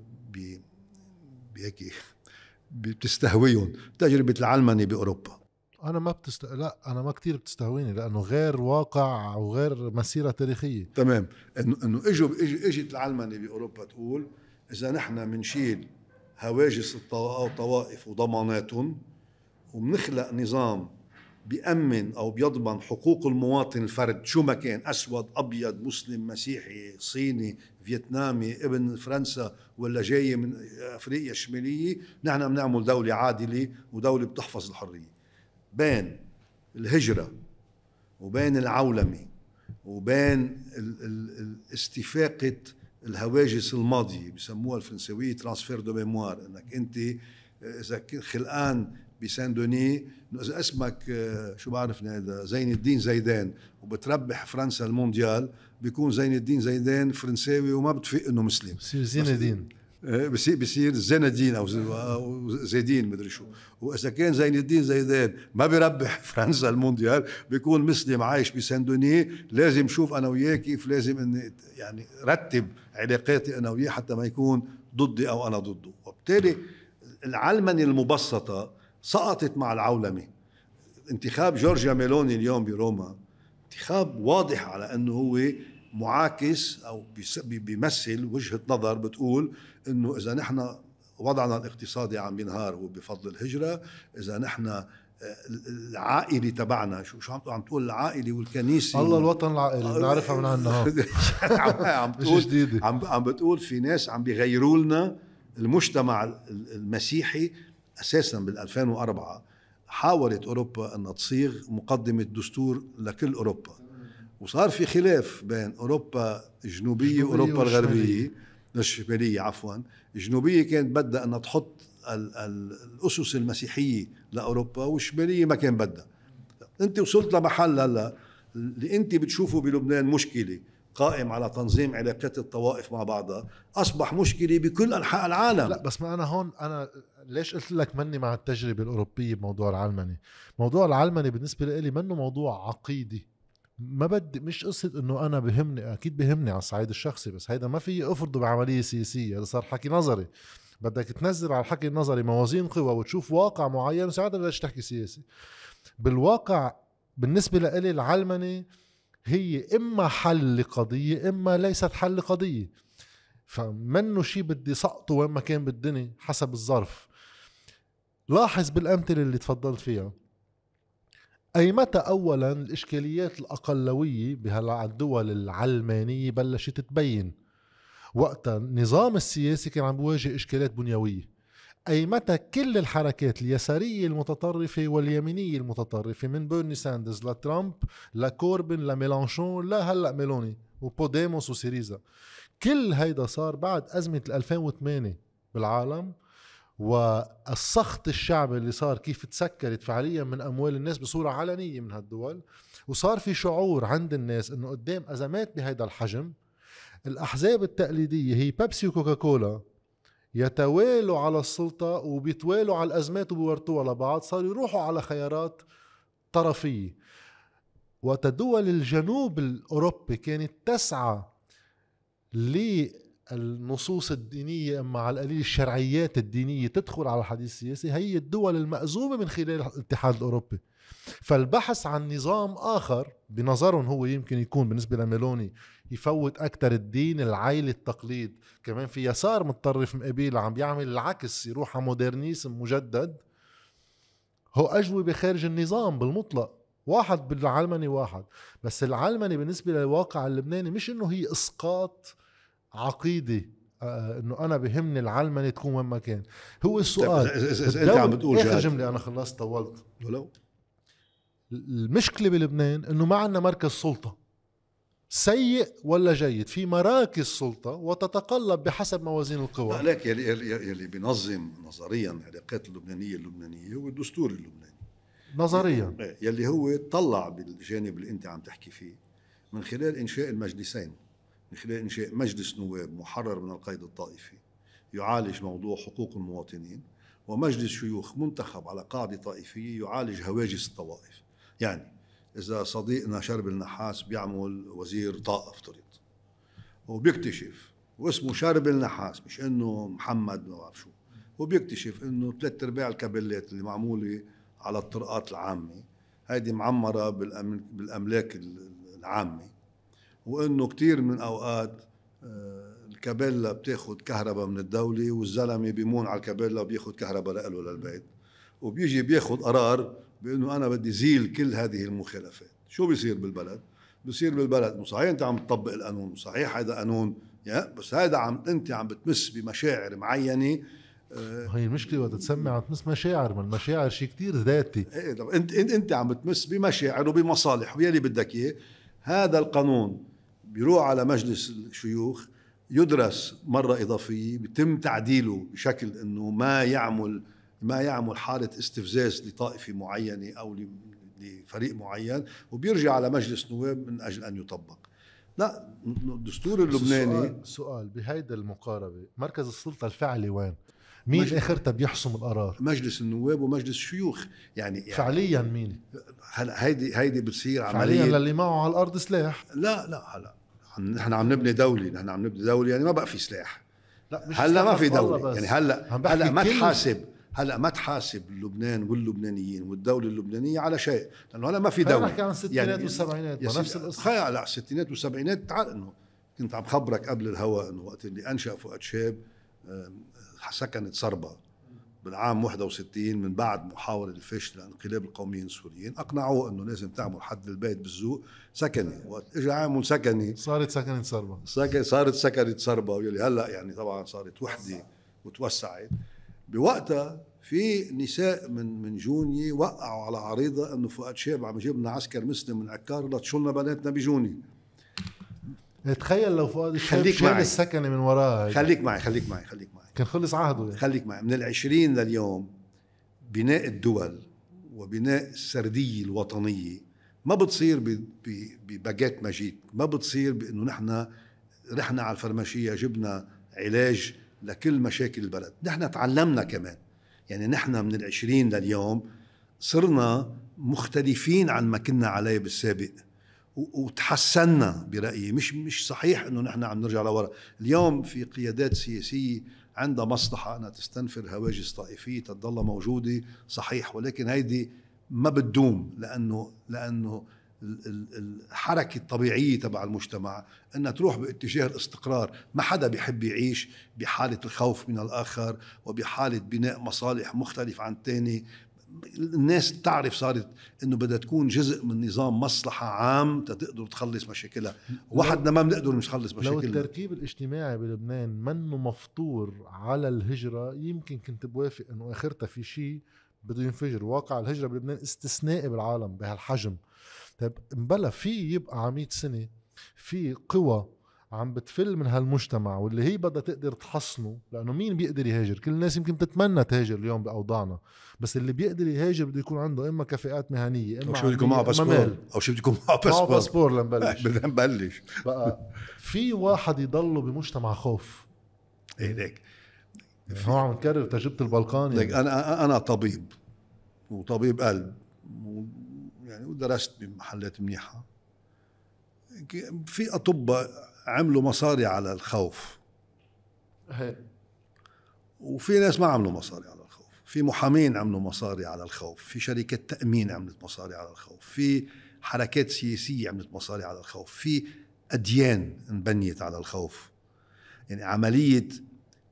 بهيك بتستهويهم تجربه العلمنه باوروبا انا ما بتست لا انا ما كتير بتستهويني لانه غير واقع وغير مسيره تاريخيه تمام انه انه اجوا اجت العلمنه باوروبا تقول اذا نحن بنشيل هواجس الطوائف وضماناتهم وبنخلق نظام بيأمن أو بيضمن حقوق المواطن الفرد شو ما كان أسود أبيض مسلم مسيحي صيني فيتنامي ابن فرنسا ولا جاي من أفريقيا الشمالية نحن بنعمل دولة عادلة ودولة بتحفظ الحرية بين الهجرة وبين العولمة وبين استفاقة الهواجس الماضية بسموها الفرنساوية ترانسفير دو ميموار انك انت آه، اذا خلقان بسان دوني اذا اسمك آه، شو بعرفني هذا زين الدين زيدان وبتربح فرنسا المونديال بيكون زين الدين زيدان فرنساوي وما بتفق انه مسلم زين الدين بصير آه، بصير زيندين او زيدين مدري شو واذا كان زين الدين زيدان ما بربح فرنسا المونديال بيكون مسلم عايش بسندوني لازم شوف انا وياه كيف لازم اني يعني رتب علاقاتي انا وياه حتى ما يكون ضدي او انا ضده وبالتالي العلمنه المبسطه سقطت مع العولمه انتخاب جورجيا ميلوني اليوم بروما انتخاب واضح على انه هو معاكس او بيمثل وجهه نظر بتقول انه اذا نحن وضعنا الاقتصادي عم هو وبفضل الهجره اذا نحن آه، العائلة تبعنا شو شو عم عم تقول العائلة والكنيسة الله الوطن العائلي آه، بنعرفها من عنا عم تقول جديدة. عم عم بتقول في ناس عم بيغيروا لنا المجتمع المسيحي اساسا بال 2004 حاولت اوروبا ان تصيغ مقدمة دستور لكل اوروبا وصار في خلاف بين اوروبا الجنوبية واوروبا الغربية الشمالية عفوا الجنوبية كانت بدها أنها تحط الأسس المسيحية لأوروبا والشمالية ما كان بدها أنت وصلت لمحل هلا اللي أنت بتشوفه بلبنان مشكلة قائم على تنظيم علاقات الطوائف مع بعضها اصبح مشكله بكل انحاء العالم لا بس ما انا هون انا ليش قلت لك مني مع التجربه الاوروبيه بموضوع العلمني موضوع العلمني بالنسبه لي منه موضوع عقيدي ما بدي مش قصه انه انا بهمني اكيد بهمني على الصعيد الشخصي بس هيدا ما في افرضه بعمليه سياسيه هذا صار حكي نظري بدك تنزل على الحكي النظري موازين قوى وتشوف واقع معين وساعتها بدك تحكي سياسي بالواقع بالنسبه لإلي العلمنه هي اما حل لقضيه اما ليست حل لقضيه فمنه شيء بدي سقطه وين ما كان بالدنيا حسب الظرف لاحظ بالامثله اللي تفضلت فيها أي متى أولا الإشكاليات الأقلوية بهالدول العلمانية بلشت تبين وقتا النظام السياسي كان عم بواجه إشكالات بنيوية أي متى كل الحركات اليسارية المتطرفة واليمينية المتطرفة من بيرني ساندرز لترامب لكوربن لميلانشون لهلأ ميلوني وبوديموس وسيريزا كل هيدا صار بعد أزمة 2008 بالعالم والسخط الشعبي اللي صار كيف تسكرت فعليا من اموال الناس بصوره علنيه من هالدول وصار في شعور عند الناس انه قدام ازمات بهذا الحجم الاحزاب التقليديه هي بيبسي وكوكاكولا يتوالوا على السلطه وبيتوالوا على الازمات وبيورطوها لبعض صاروا يروحوا على خيارات طرفيه وقت دول الجنوب الاوروبي كانت تسعى النصوص الدينية أما على القليل الشرعيات الدينية تدخل على الحديث السياسي هي الدول المأزومة من خلال الاتحاد الأوروبي فالبحث عن نظام آخر بنظرهم هو يمكن يكون بالنسبة لميلوني يفوت أكثر الدين العائلة التقليد كمان في يسار متطرف مقابيل عم بيعمل العكس يروح على مودرنيزم مجدد هو أجوبة خارج النظام بالمطلق واحد بالعلمني واحد بس العلمني بالنسبة للواقع اللبناني مش انه هي اسقاط عقيده آه، آه، انه انا بهمني العلمنه تكون وين ما كان هو طيب، السؤال إذا إذا انت عم بتقول اخر جمله انا خلصت طولت ولو المشكله بلبنان انه ما عندنا مركز سلطه سيء ولا جيد في مراكز سلطة وتتقلب بحسب موازين القوى لك يلي, يلي, يلي بينظم نظريا العلاقات اللبنانية اللبنانية هو الدستور اللبناني نظريا إيه، يلي هو طلع بالجانب اللي انت عم تحكي فيه من خلال انشاء المجلسين من خلال إنشاء مجلس نواب محرر من القيد الطائفي يعالج موضوع حقوق المواطنين ومجلس شيوخ منتخب على قاعدة طائفية يعالج هواجس الطوائف يعني إذا صديقنا شرب النحاس بيعمل وزير طاقة افترض وبيكتشف واسمه شرب النحاس مش انه محمد ما بعرف شو وبيكتشف انه ثلاث ارباع الكابلات اللي معموله على الطرقات العامه هيدي معمره بالأملاك العامه وانه كثير من اوقات آه، الكابيلا بتاخذ كهرباء من الدوله والزلمه بيمون على الكابيلا وبياخذ كهرباء له للبيت وبيجي بياخذ قرار بانه انا بدي زيل كل هذه المخالفات شو بيصير بالبلد بصير بالبلد مو صحيح انت عم تطبق القانون صحيح هذا قانون يا بس هذا عم انت عم بتمس بمشاعر معينه هي آه، المشكله وقت تسمع عم تمس مشاعر ما المشاعر شيء كثير ذاتي إيه، انت انت انت عم بتمس بمشاعر وبمصالح ويلي بدك اياه هذا القانون بيروح على مجلس الشيوخ يدرس مرة إضافية بيتم تعديله بشكل أنه ما يعمل ما يعمل حالة استفزاز لطائفة معينة أو لفريق معين وبيرجع على مجلس نواب من أجل أن يطبق لا الدستور اللبناني سؤال, سؤال بهيدا المقاربة مركز السلطة الفعلي وين؟ مين مجلس اخرتها بيحسم القرار؟ مجلس النواب ومجلس الشيوخ يعني, يعني فعليا مين؟ هلا هيدي هيدي بتصير عمليه فعليا للي معه على الارض سلاح لا لا هلا نحن عم نبني دوله نحن عم نبني دوله يعني ما بقى في سلاح لا مش هلا ما في دوله يعني هلا هلا ما تحاسب هلا ما تحاسب لبنان واللبنانيين والدوله اللبنانيه على شيء لانه هلا ما في دوله نحكي عن الستينات يعني والسبعينات نفس القصه خيال لا الستينات والسبعينات تعال انه كنت عم خبرك قبل الهواء انه وقت اللي انشا فؤاد شاب سكنت صربا بالعام 61 من بعد محاولة الفشل لانقلاب القوميين السوريين أقنعوه أنه لازم تعمل حد البيت بالذوق سكني وقت إجا عامل سكني صارت سكنة صربة سكن صارت سكنة صربة واللي هلأ يعني طبعا صارت وحدة وتوسعت بوقتها في نساء من من جوني وقعوا على عريضة أنه فؤاد شاب عم يجيب لنا عسكر مسلم من عكار لتشلنا بناتنا بجوني تخيل لو فؤاد خليك معي السكنه من وراها خليك معي خليك معي خليك معي كان خلص عهده يعني. خليك معي من العشرين لليوم بناء الدول وبناء السرديه الوطنيه ما بتصير بباجيت ماجيك ما بتصير بانه نحن رحنا على الفرماشيه جبنا علاج لكل مشاكل البلد نحن تعلمنا كمان يعني نحن من العشرين لليوم صرنا مختلفين عن ما كنا عليه بالسابق وتحسنا برايي مش مش صحيح انه نحن عم نرجع لورا اليوم في قيادات سياسيه عندها مصلحه انها تستنفر هواجس طائفيه تضلها موجوده صحيح ولكن هيدي ما بتدوم لانه لانه الحركة الطبيعية تبع المجتمع أنها تروح باتجاه الاستقرار ما حدا بيحب يعيش بحالة الخوف من الآخر وبحالة بناء مصالح مختلف عن تاني الناس تعرف صارت انه بدها تكون جزء من نظام مصلحه عام تقدر تخلص مشاكلها وحدنا ما بنقدر مش نخلص مشاكلنا لو التركيب الاجتماعي بلبنان منه مفطور على الهجره يمكن كنت بوافق انه اخرتها في شيء بده ينفجر واقع الهجره بلبنان استثنائي بالعالم بهالحجم طيب مبلا في يبقى على 100 سنه في قوى عم بتفل من هالمجتمع واللي هي بدها تقدر تحصنه لانه مين بيقدر يهاجر كل الناس يمكن تتمنى تهاجر اليوم باوضاعنا بس اللي بيقدر يهاجر بده يكون عنده اما كفاءات مهنيه اما او شو بدكم معه باسبور او شو بدكم معه باسبور معه باسبور لنبلش بدنا نبلش بقى في واحد يضله بمجتمع خوف ايه ليك يعني هو عم نكرر تجربه البلقان ليك يعني. انا انا طبيب وطبيب قلب يعني ودرست بمحلات منيحه في اطباء عملوا مصاري على الخوف وفي ناس ما عملوا مصاري على الخوف في محامين عملوا مصاري على الخوف في شركات تأمين عملت مصاري على الخوف في حركات سياسية عملت مصاري على الخوف في أديان انبنيت على الخوف يعني عملية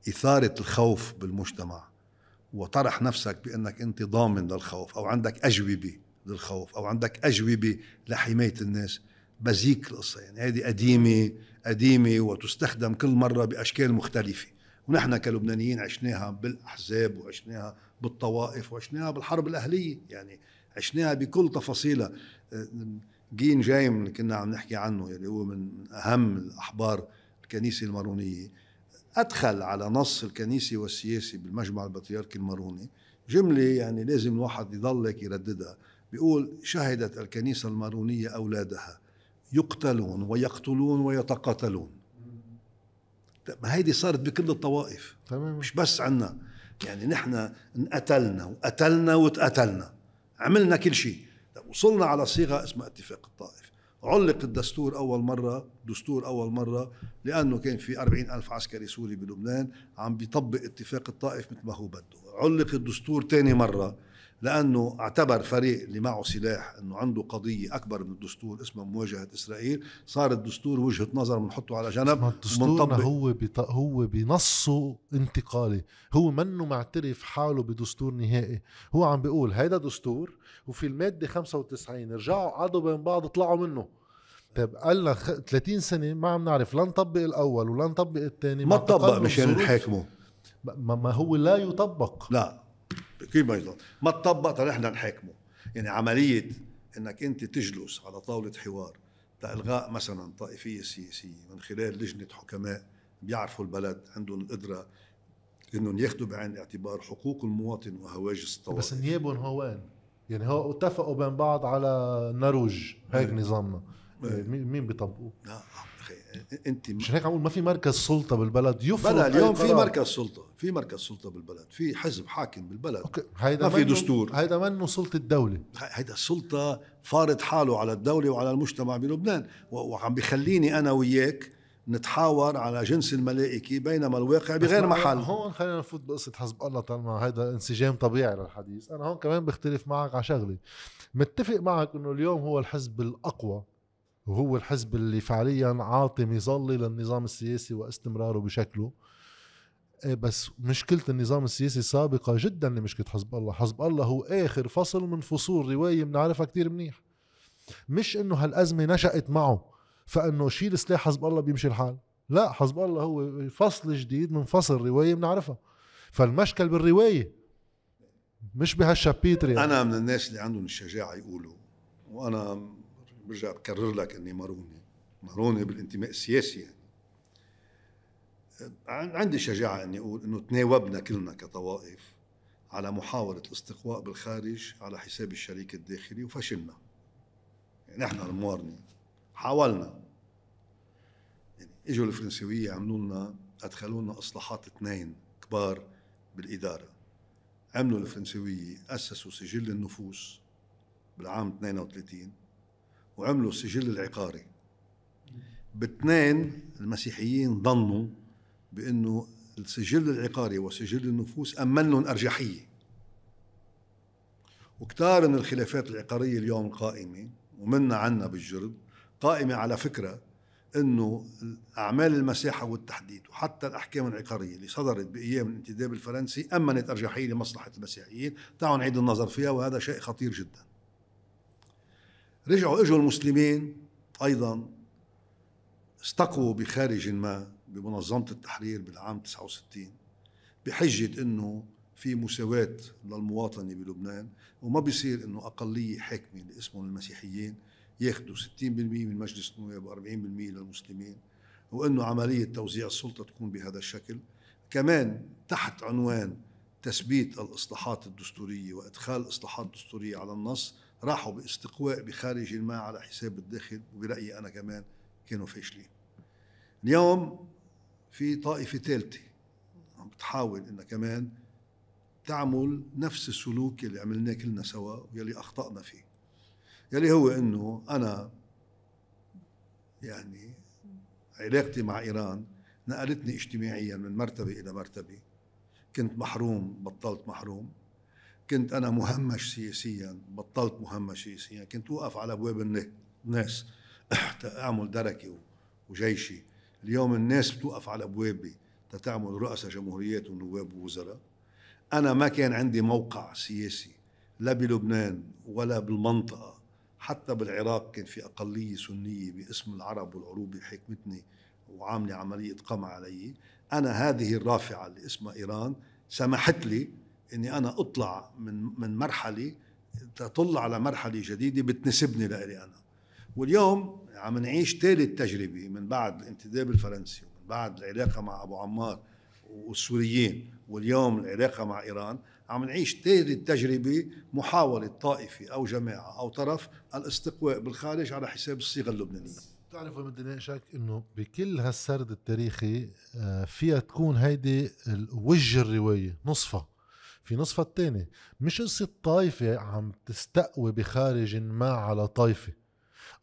إثارة الخوف بالمجتمع وطرح نفسك بأنك أنت ضامن للخوف أو عندك أجوبة للخوف أو عندك أجوبة لحماية الناس بزيك القصة يعني هذه قديمة قديمة وتستخدم كل مرة بأشكال مختلفة ونحن كلبنانيين عشناها بالأحزاب وعشناها بالطوائف وعشناها بالحرب الأهلية يعني عشناها بكل تفاصيلها جين جايم اللي كنا عم نحكي عنه اللي يعني هو من أهم الأحبار الكنيسة المارونية أدخل على نص الكنيسي والسياسي بالمجمع البطريركي الماروني جملة يعني لازم الواحد يضلك يرددها بيقول شهدت الكنيسة المارونية أولادها يقتلون ويقتلون ويتقاتلون ما طيب، هيدي صارت بكل الطوائف تمام. مش بس عنا يعني نحن انقتلنا وقتلنا وتقتلنا عملنا كل شيء طيب، وصلنا على صيغه اسمها اتفاق الطائف علق الدستور أول مرة دستور أول مرة لأنه كان في أربعين ألف عسكري سوري بلبنان عم بيطبق اتفاق الطائف مثل ما هو بده علق الدستور ثاني مرة لانه اعتبر فريق اللي معه سلاح انه عنده قضيه اكبر من الدستور اسمها مواجهه اسرائيل صار الدستور وجهه نظر بنحطه على جنب الدستور هو بط... هو بنصه انتقالي هو منه معترف حاله بدستور نهائي هو عم بيقول هيدا دستور وفي الماده 95 رجعوا قعدوا بين بعض طلعوا منه طيب قال لنا 30 سنه ما عم نعرف لا نطبق الاول ولا نطبق الثاني ما طبق مشان نحاكمه ما هو لا يطبق لا كيف ما يضل ما تطبق طلع احنا نحاكمه يعني عمليه انك انت تجلس على طاوله حوار لالغاء مثلا طائفيه سياسيه من خلال لجنه حكماء بيعرفوا البلد عندهم القدره انهم ياخذوا بعين الاعتبار حقوق المواطن وهواجس الطوائف بس نيابهم هو وين؟ يعني هو اتفقوا بين بعض على نروج هيك إيه. نظامنا إيه. مين بيطبقوه؟ انت مش هيك عم ما في مركز سلطه بالبلد يفرض بلا اليوم في مركز سلطه في مركز سلطه بالبلد في حزب حاكم بالبلد أوكي. ما في دستور هيدا منه سلطه الدوله هيدا السلطه فارض حاله على الدوله وعلى المجتمع بلبنان وعم بخليني انا وياك نتحاور على جنس الملائكي بينما الواقع بغير محل هون خلينا نفوت بقصه حزب الله طالما هذا انسجام طبيعي للحديث انا هون كمان بختلف معك على شغله متفق معك انه اليوم هو الحزب الاقوى وهو الحزب اللي فعليا عاطي مظلي للنظام السياسي واستمراره بشكله إيه، بس مشكلة النظام السياسي سابقة جدا لمشكلة حزب الله حزب الله هو آخر فصل من فصول رواية بنعرفها كتير منيح مش انه هالأزمة نشأت معه فانه شيل سلاح حزب الله بيمشي الحال لا حزب الله هو فصل جديد من فصل رواية بنعرفها فالمشكل بالرواية مش بهالشابيتري يعني. أنا من الناس اللي عندهم الشجاعة يقولوا وأنا برجع بكرر لك اني ماروني ماروني بالانتماء السياسي يعني. أه، عندي شجاعة أني أقول أنه تناوبنا كلنا كطوائف على محاولة الاستقواء بالخارج على حساب الشريك الداخلي وفشلنا يعني نحن الموارنة حاولنا يعني اجوا الفرنسوية عملوا لنا أدخلوا لنا إصلاحات اثنين كبار بالإدارة عملوا الفرنسوية أسسوا سجل النفوس بالعام 32 وعملوا السجل العقاري باثنين المسيحيين ظنوا بانه السجل العقاري وسجل النفوس امن لهم ارجحيه وكتار من الخلافات العقاريه اليوم قائمه ومنا عنا بالجرد قائمه على فكره انه اعمال المساحه والتحديد وحتى الاحكام العقاريه اللي صدرت بايام الانتداب الفرنسي امنت ارجحيه لمصلحه المسيحيين، تعالوا نعيد النظر فيها وهذا شيء خطير جدا. رجعوا اجوا المسلمين ايضا استقوا بخارج ما بمنظمه التحرير بالعام 69 بحجه انه في مساواة للمواطنة بلبنان وما بيصير انه اقلية حاكمة اللي اسمهم المسيحيين ياخذوا 60% من مجلس النواب و40% للمسلمين وانه عملية توزيع السلطة تكون بهذا الشكل كمان تحت عنوان تثبيت الاصلاحات الدستورية وادخال اصلاحات دستورية على النص راحوا باستقواء بخارج ما على حساب الداخل وبرأيي أنا كمان كانوا فاشلين اليوم في طائفة ثالثة عم بتحاول إنها كمان تعمل نفس السلوك اللي عملناه كلنا سوا واللي أخطأنا فيه يلي هو إنه أنا يعني علاقتي مع إيران نقلتني اجتماعيا من مرتبة إلى مرتبة كنت محروم بطلت محروم كنت انا مهمش سياسيا بطلت مهمش سياسيا كنت اوقف على ابواب الناس اعمل دركي وجيشي اليوم الناس بتوقف على ابوابي تتعمل رؤساء جمهوريات ونواب ووزراء انا ما كان عندي موقع سياسي لا بلبنان ولا بالمنطقه حتى بالعراق كان في اقليه سنيه باسم العرب والعروبه حكمتني وعامله عمليه قمع علي انا هذه الرافعه اللي اسمها ايران سمحت لي اني انا اطلع من من مرحله تطل على مرحله جديده بتناسبني لإلي انا واليوم عم نعيش ثالث تجربه من بعد الانتداب الفرنسي ومن بعد العلاقه مع ابو عمار والسوريين واليوم العلاقه مع ايران عم نعيش ثالث تجربه محاوله طائفه او جماعه او طرف الاستقواء بالخارج على حساب الصيغه اللبنانيه بتعرف بدي ناقشك انه بكل هالسرد التاريخي آه، فيها تكون هيدي وجه الروايه نصفها في نصفها الثاني مش قصة طائفة عم تستقوي بخارج ما على طائفة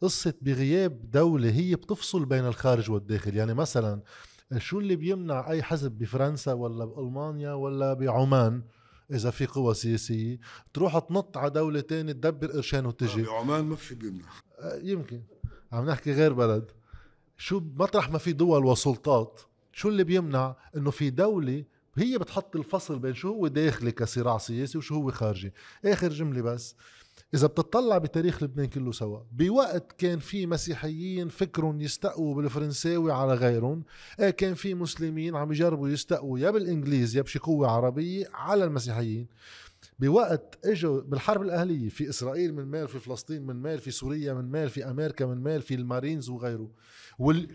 قصة بغياب دولة هي بتفصل بين الخارج والداخل يعني مثلا شو اللي بيمنع أي حزب بفرنسا ولا بألمانيا ولا بعمان إذا في قوى سياسية تروح تنط على دولة تانية تدبر قرشان وتجي آه، بعمان ما في بيمنع آه، يمكن عم نحكي غير بلد شو مطرح ما في دول وسلطات شو اللي بيمنع انه في دولة هي بتحط الفصل بين شو هو داخلي كصراع سياسي وشو هو خارجي اخر جمله بس إذا بتطلع بتاريخ لبنان كله سوا بوقت كان في مسيحيين فكرهم يستقوا بالفرنساوي على غيرهم آه، كان في مسلمين عم يجربوا يستقوا يا بالإنجليز يا بشي قوة عربية على المسيحيين بوقت اجوا بالحرب الاهليه في اسرائيل من مال في فلسطين من مال في سوريا من مال في امريكا من مال في المارينز وغيره وال...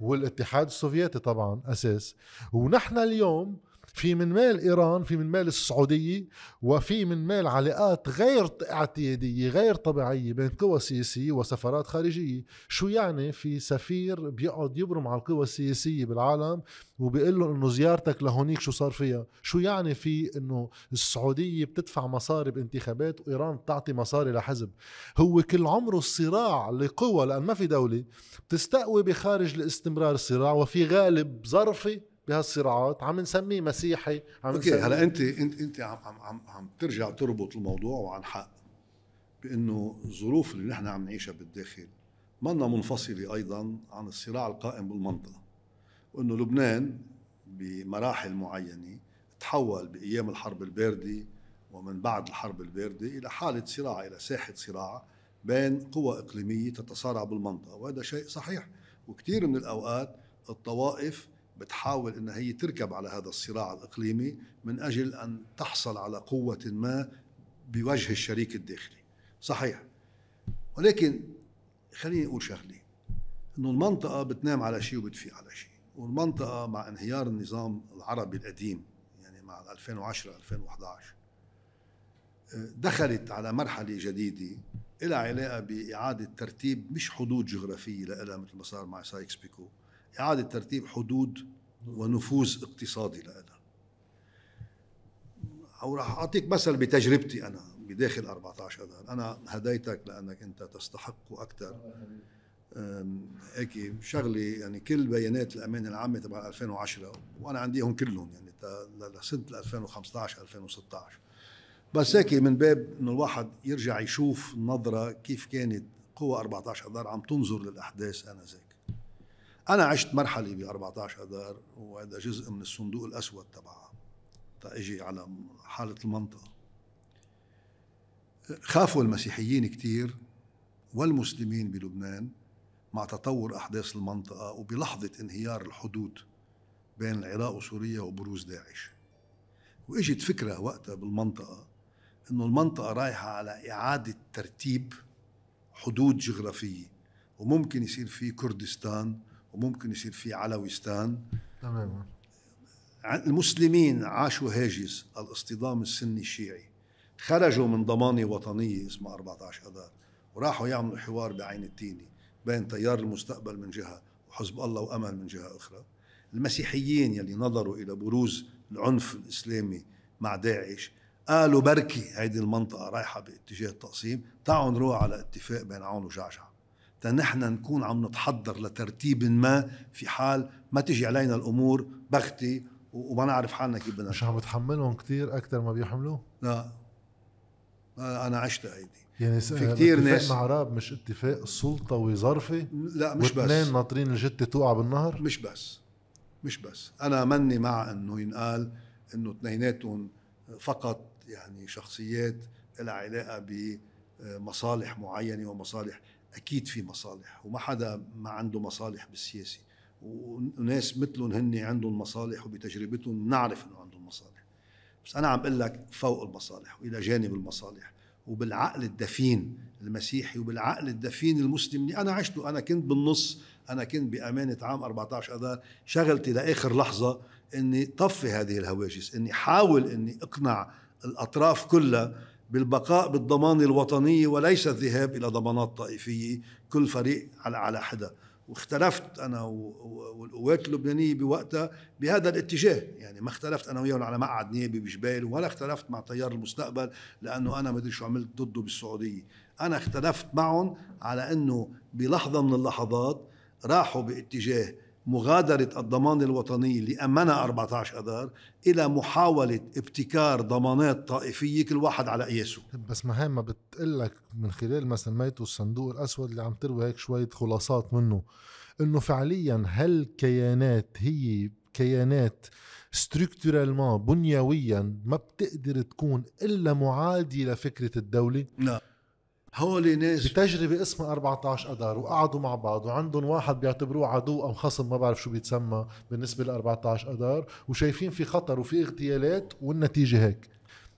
والاتحاد السوفيتي طبعا اساس ونحن اليوم في من مال ايران في من مال السعوديه وفي من مال علاقات غير اعتياديه غير طبيعيه بين قوى سياسيه وسفارات خارجيه شو يعني في سفير بيقعد يبرم على القوى السياسيه بالعالم وبيقول لهم انه زيارتك لهونيك شو صار فيها شو يعني في انه السعوديه بتدفع مصاري بانتخابات وايران بتعطي مصاري لحزب هو كل عمره الصراع لقوى لان ما في دوله بتستقوي بخارج الاستمرار الصراع وفي غالب ظرفي بهالصراعات عم نسميه مسيحي عم اوكي هلا انت انت انت عم عم عم ترجع تربط الموضوع وعن حق بانه الظروف اللي نحن عم نعيشها بالداخل منا منفصله ايضا عن الصراع القائم بالمنطقه وانه لبنان بمراحل معينه تحول بايام الحرب البارده ومن بعد الحرب البارده الى حاله صراع الى ساحه صراع بين قوى اقليميه تتصارع بالمنطقه وهذا شيء صحيح وكثير من الاوقات الطوائف بتحاول انها هي تركب على هذا الصراع الإقليمي من أجل أن تحصل على قوة ما بوجه الشريك الداخلي صحيح ولكن خليني أقول شغلة أنه المنطقة بتنام على شيء وبتفيق على شيء والمنطقة مع انهيار النظام العربي القديم يعني مع 2010 2011 دخلت على مرحلة جديدة لها علاقة بإعادة ترتيب مش حدود جغرافية لها مثل ما صار مع سايكس بيكو إعادة ترتيب حدود ونفوذ اقتصادي لها أو راح أعطيك مثل بتجربتي أنا بداخل 14 أذار أنا هديتك لأنك أنت تستحق أكثر هيك شغله يعني كل بيانات الأمانة العامه تبع 2010 وانا عندي هون كلهم يعني لسنه 2015 2016 بس هيك من باب انه الواحد يرجع يشوف نظرة كيف كانت قوى 14 اذار عم تنظر للاحداث انذاك انا عشت مرحله ب 14 اذار وهذا جزء من الصندوق الاسود تبعها تاجي على حاله المنطقه خافوا المسيحيين كثير والمسلمين بلبنان مع تطور احداث المنطقه وبلحظه انهيار الحدود بين العراق وسوريا وبروز داعش واجت فكره وقتها بالمنطقه انه المنطقه رايحه على اعاده ترتيب حدود جغرافيه وممكن يصير في كردستان وممكن يصير في علويستان تماما المسلمين عاشوا هاجس الاصطدام السني الشيعي خرجوا من ضمانة وطنية اسمها 14 أذار وراحوا يعملوا حوار بعين التيني بين تيار المستقبل من جهة وحزب الله وأمل من جهة أخرى المسيحيين يلي نظروا إلى بروز العنف الإسلامي مع داعش قالوا بركي هيدي المنطقة رايحة باتجاه التقسيم تعالوا نروح على اتفاق بين عون وجعجع تنحن نكون عم نتحضر لترتيب ما في حال ما تجي علينا الامور بغتي وما نعرف حالنا كيف بدنا مش عم بتحملهم كثير اكثر ما بيحملوه؟ لا انا عشت هيدي يعني في كثير ناس مع راب مش اتفاق سلطة وظرفة لا مش بس واثنين ناطرين الجتة توقع بالنهر مش بس مش بس انا مني مع انه ينقال انه اثنيناتهم فقط يعني شخصيات لها علاقة بمصالح معينة ومصالح اكيد في مصالح وما حدا ما عنده مصالح بالسياسه وناس مثلهم هن عندهم مصالح وبتجربتهم نعرف انه عندهم مصالح بس انا عم اقول لك فوق المصالح والى جانب المصالح وبالعقل الدفين المسيحي وبالعقل الدفين المسلم اللي انا عشته انا كنت بالنص انا كنت بامانه عام 14 اذار شغلتي لاخر لحظه اني طفي هذه الهواجس اني حاول اني اقنع الاطراف كلها بالبقاء بالضمان الوطني وليس الذهاب إلى ضمانات طائفية كل فريق على على حدا واختلفت أنا والقوات اللبنانية بوقتها بهذا الاتجاه يعني ما اختلفت أنا وياهم على مقعد نيابي بجبال ولا اختلفت مع تيار المستقبل لأنه أنا ما شو عملت ضده بالسعودية أنا اختلفت معهم على أنه بلحظة من اللحظات راحوا باتجاه مغادرة الضمان الوطني اللي أمنها 14 أذار إلى محاولة ابتكار ضمانات طائفية كل واحد على قياسه بس ما هي ما بتقلك من خلال مثلا سميته الصندوق الأسود اللي عم تروي هيك شوية خلاصات منه إنه فعليا هالكيانات هي كيانات ستركتورالمون بنيويا ما بتقدر تكون إلا معادية لفكرة الدولة لا نعم. هول ناس بتجربة اسمها 14 أدار وقعدوا مع بعض وعندهم واحد بيعتبروه عدو أو خصم ما بعرف شو بيتسمى بالنسبة ل 14 أدار وشايفين في خطر وفي اغتيالات والنتيجة هيك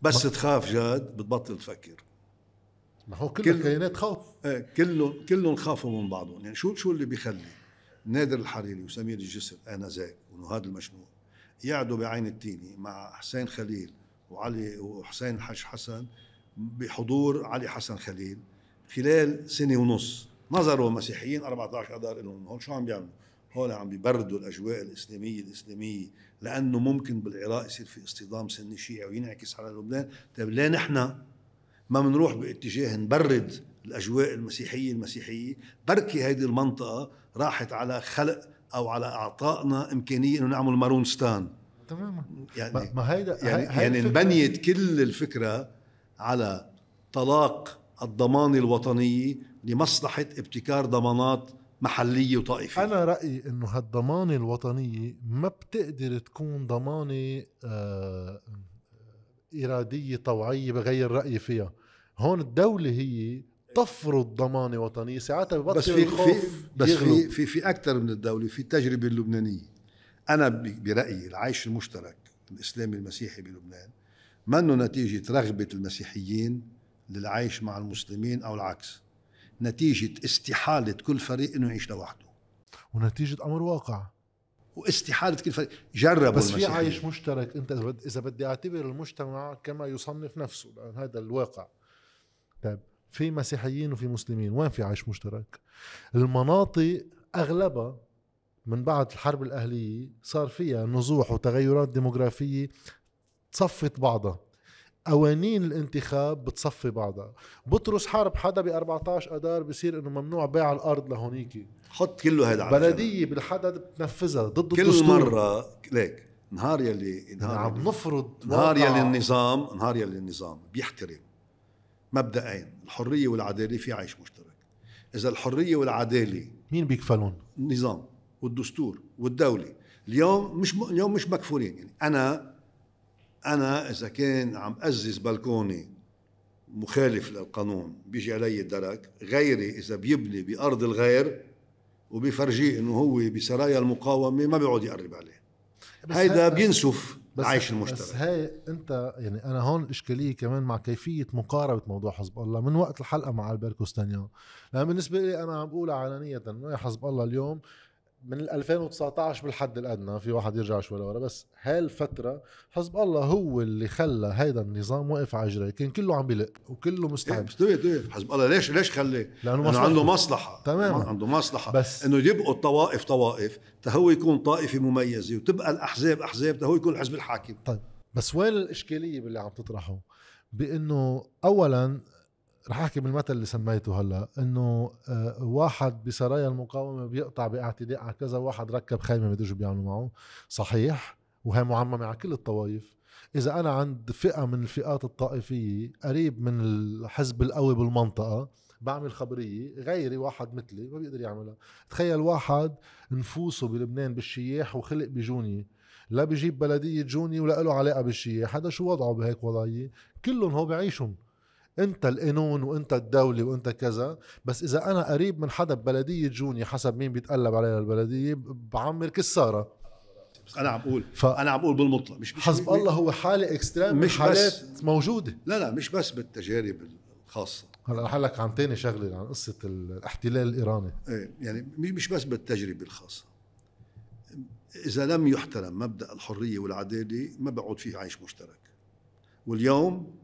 بس ما... تخاف جاد بتبطل تفكر ما هو كل, كل... الكيانات خوف ايه كلهم كلهم خافوا من بعضهم يعني شو شو اللي بيخلي نادر الحريري وسمير الجسر آنذاك ونهاد المشنوق يقعدوا بعين التيني مع حسين خليل وعلي وحسين الحاج حسن بحضور علي حسن خليل خلال سنه ونص نظروا المسيحيين 14 اذار لهم هون شو عم بيعملوا؟ هون عم ببردوا الاجواء الاسلاميه الاسلاميه لانه ممكن بالعراق يصير في اصطدام سني شيعي وينعكس على لبنان، طيب ليه نحن ما بنروح باتجاه نبرد الاجواء المسيحيه المسيحيه، بركي هيدي المنطقه راحت على خلق او على اعطائنا امكانيه انه نعمل مارونستان تماما يعني ما هيدا يعني, يعني انبنيت كل الفكره على طلاق الضمان الوطنية لمصلحة ابتكار ضمانات محلية وطائفية أنا رأيي أنه هالضمانة الوطنية ما بتقدر تكون ضمانة آه إرادية طوعية بغير رأيي فيها هون الدولة هي تفرض ضمانة وطنية ساعتها ببطل بس في الخوف بس في, في في أكثر من الدولة في التجربة اللبنانية أنا برأيي العيش المشترك الإسلامي المسيحي بلبنان منه نتيجة رغبة المسيحيين للعيش مع المسلمين أو العكس نتيجة استحالة كل فريق أنه يعيش لوحده ونتيجة أمر واقع واستحالة كل فريق جربوا بس في عايش مشترك أنت إذا بدي أعتبر المجتمع كما يصنف نفسه لأن هذا الواقع طيب في مسيحيين وفي مسلمين وين في عيش مشترك المناطق أغلبها من بعد الحرب الأهلية صار فيها نزوح وتغيرات ديموغرافية تصفت بعضها قوانين الانتخاب بتصفي بعضها بطرس حارب حدا ب 14 اذار بصير انه ممنوع بيع الارض لهونيك حط كله هيدا على بلديه بالحدد بتنفذها ضد كل الدستور كل مره ليك نهار يلي نهار عم نفرض نهار يلي النظام نهار يلي النظام بيحترم مبدئين الحرية والعدالة في عيش مشترك إذا الحرية والعدالة مين بيكفلون؟ النظام والدستور والدولة اليوم مش م... اليوم مش مكفولين يعني أنا انا اذا كان عم ازز بلكوني مخالف للقانون بيجي علي الدرك غيري اذا بيبني بارض الغير وبيفرجيه انه هو بسرايا المقاومه ما بيقعد يقرب عليه هيدا بينسف العيش المشترك بس هاي انت يعني انا هون الاشكاليه كمان مع كيفيه مقاربه موضوع حزب الله من وقت الحلقه مع البركوستانيان لان بالنسبه لي انا عم بقول علانيه انه حزب الله اليوم من 2019 بالحد الادنى في واحد يرجع شوي لورا بس هالفتره حزب الله هو اللي خلى هيدا النظام واقف على رجليه كان كله عم بيلق وكله مستعد إيه،, إيه إيه حزب الله ليش ليش خلي لانه مصلحة. عنده مصلحه تمام عنده مصلحه بس انه يبقوا الطوائف طوائف تهو يكون طائفه مميزه وتبقى الاحزاب احزاب تهو يكون الحزب الحاكم طيب بس وين الاشكاليه باللي عم تطرحه بانه اولا رح احكي بالمثل اللي سميته هلا انه آه، واحد بسرايا المقاومه بيقطع باعتداء على كذا واحد ركب خيمه ما شو بيعملوا معه صحيح وهي معممه على كل الطوائف اذا انا عند فئه من الفئات الطائفيه قريب من الحزب القوي بالمنطقه بعمل خبريه غيري واحد مثلي ما بيقدر يعملها تخيل واحد نفوسه بلبنان بالشياح وخلق بجوني لا بجيب بلديه جوني ولا له علاقه بالشياح هذا شو وضعه بهيك وضعيه كلهم هو بعيشهم انت القانون وانت الدوله وانت كذا بس اذا انا قريب من حدا ببلديه جوني حسب مين بيتقلب علينا البلديه بعمر كساره بس انا عم بقول ف... انا عم بقول بالمطلق مش, مش حسب الله هو حاله اكستريم مش حالات بس موجوده لا لا مش بس بالتجارب الخاصه هلا رح لك عن تاني شغله عن قصه الاحتلال الايراني ايه يعني مش بس بالتجربه الخاصه اذا لم يحترم مبدا الحريه والعداله ما بقعد فيه عيش مشترك واليوم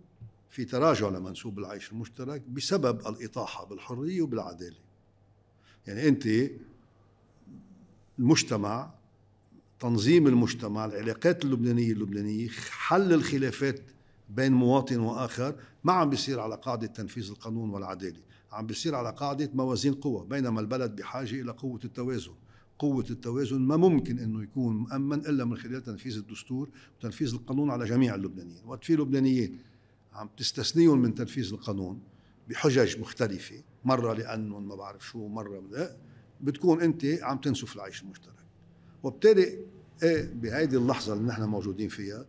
في تراجع لمنسوب العيش المشترك بسبب الإطاحة بالحرية وبالعدالة يعني أنت المجتمع تنظيم المجتمع العلاقات اللبنانية اللبنانية حل الخلافات بين مواطن وآخر ما عم بيصير على قاعدة تنفيذ القانون والعدالة عم بيصير على قاعدة موازين قوى بينما البلد بحاجة إلى قوة التوازن قوة التوازن ما ممكن أنه يكون مؤمن إلا من خلال تنفيذ الدستور وتنفيذ القانون على جميع اللبنانيين وقت في لبنانيين عم تستثنيهم من تنفيذ القانون بحجج مختلفة مرة لأنهم ما بعرف شو مرة إيه، بتكون أنت عم تنسف العيش المشترك وبالتالي ايه بهيدي اللحظة اللي نحن موجودين فيها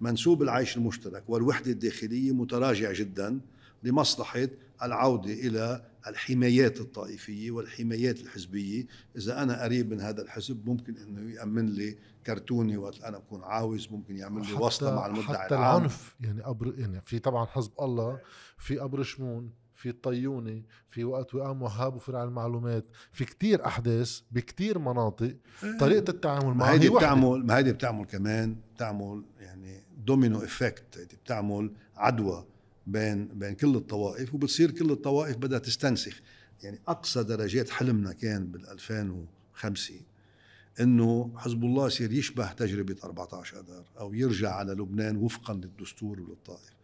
منسوب العيش المشترك والوحدة الداخلية متراجع جدا لمصلحة العودة إلى الحمايات الطائفية والحمايات الحزبية إذا أنا قريب من هذا الحزب ممكن أنه يأمن لي كرتوني وقت أنا بكون عاوز ممكن يعمل لي واسطة مع المدعي حتى العام. العنف يعني أبر يعني في طبعا حزب الله في أبر شمون في الطيونة في وقت وقام وهاب وفرع المعلومات في كتير أحداث بكتير مناطق إيه. طريقة التعامل مع هيدي بتعمل ما هيدي بتعمل كمان بتعمل يعني دومينو افكت بتعمل عدوى بين بين كل الطوائف وبتصير كل الطوائف بدها تستنسخ يعني اقصى درجات حلمنا كان بال 2005 انه حزب الله يصير يشبه تجربه 14 اذار او يرجع على لبنان وفقا للدستور وللطائف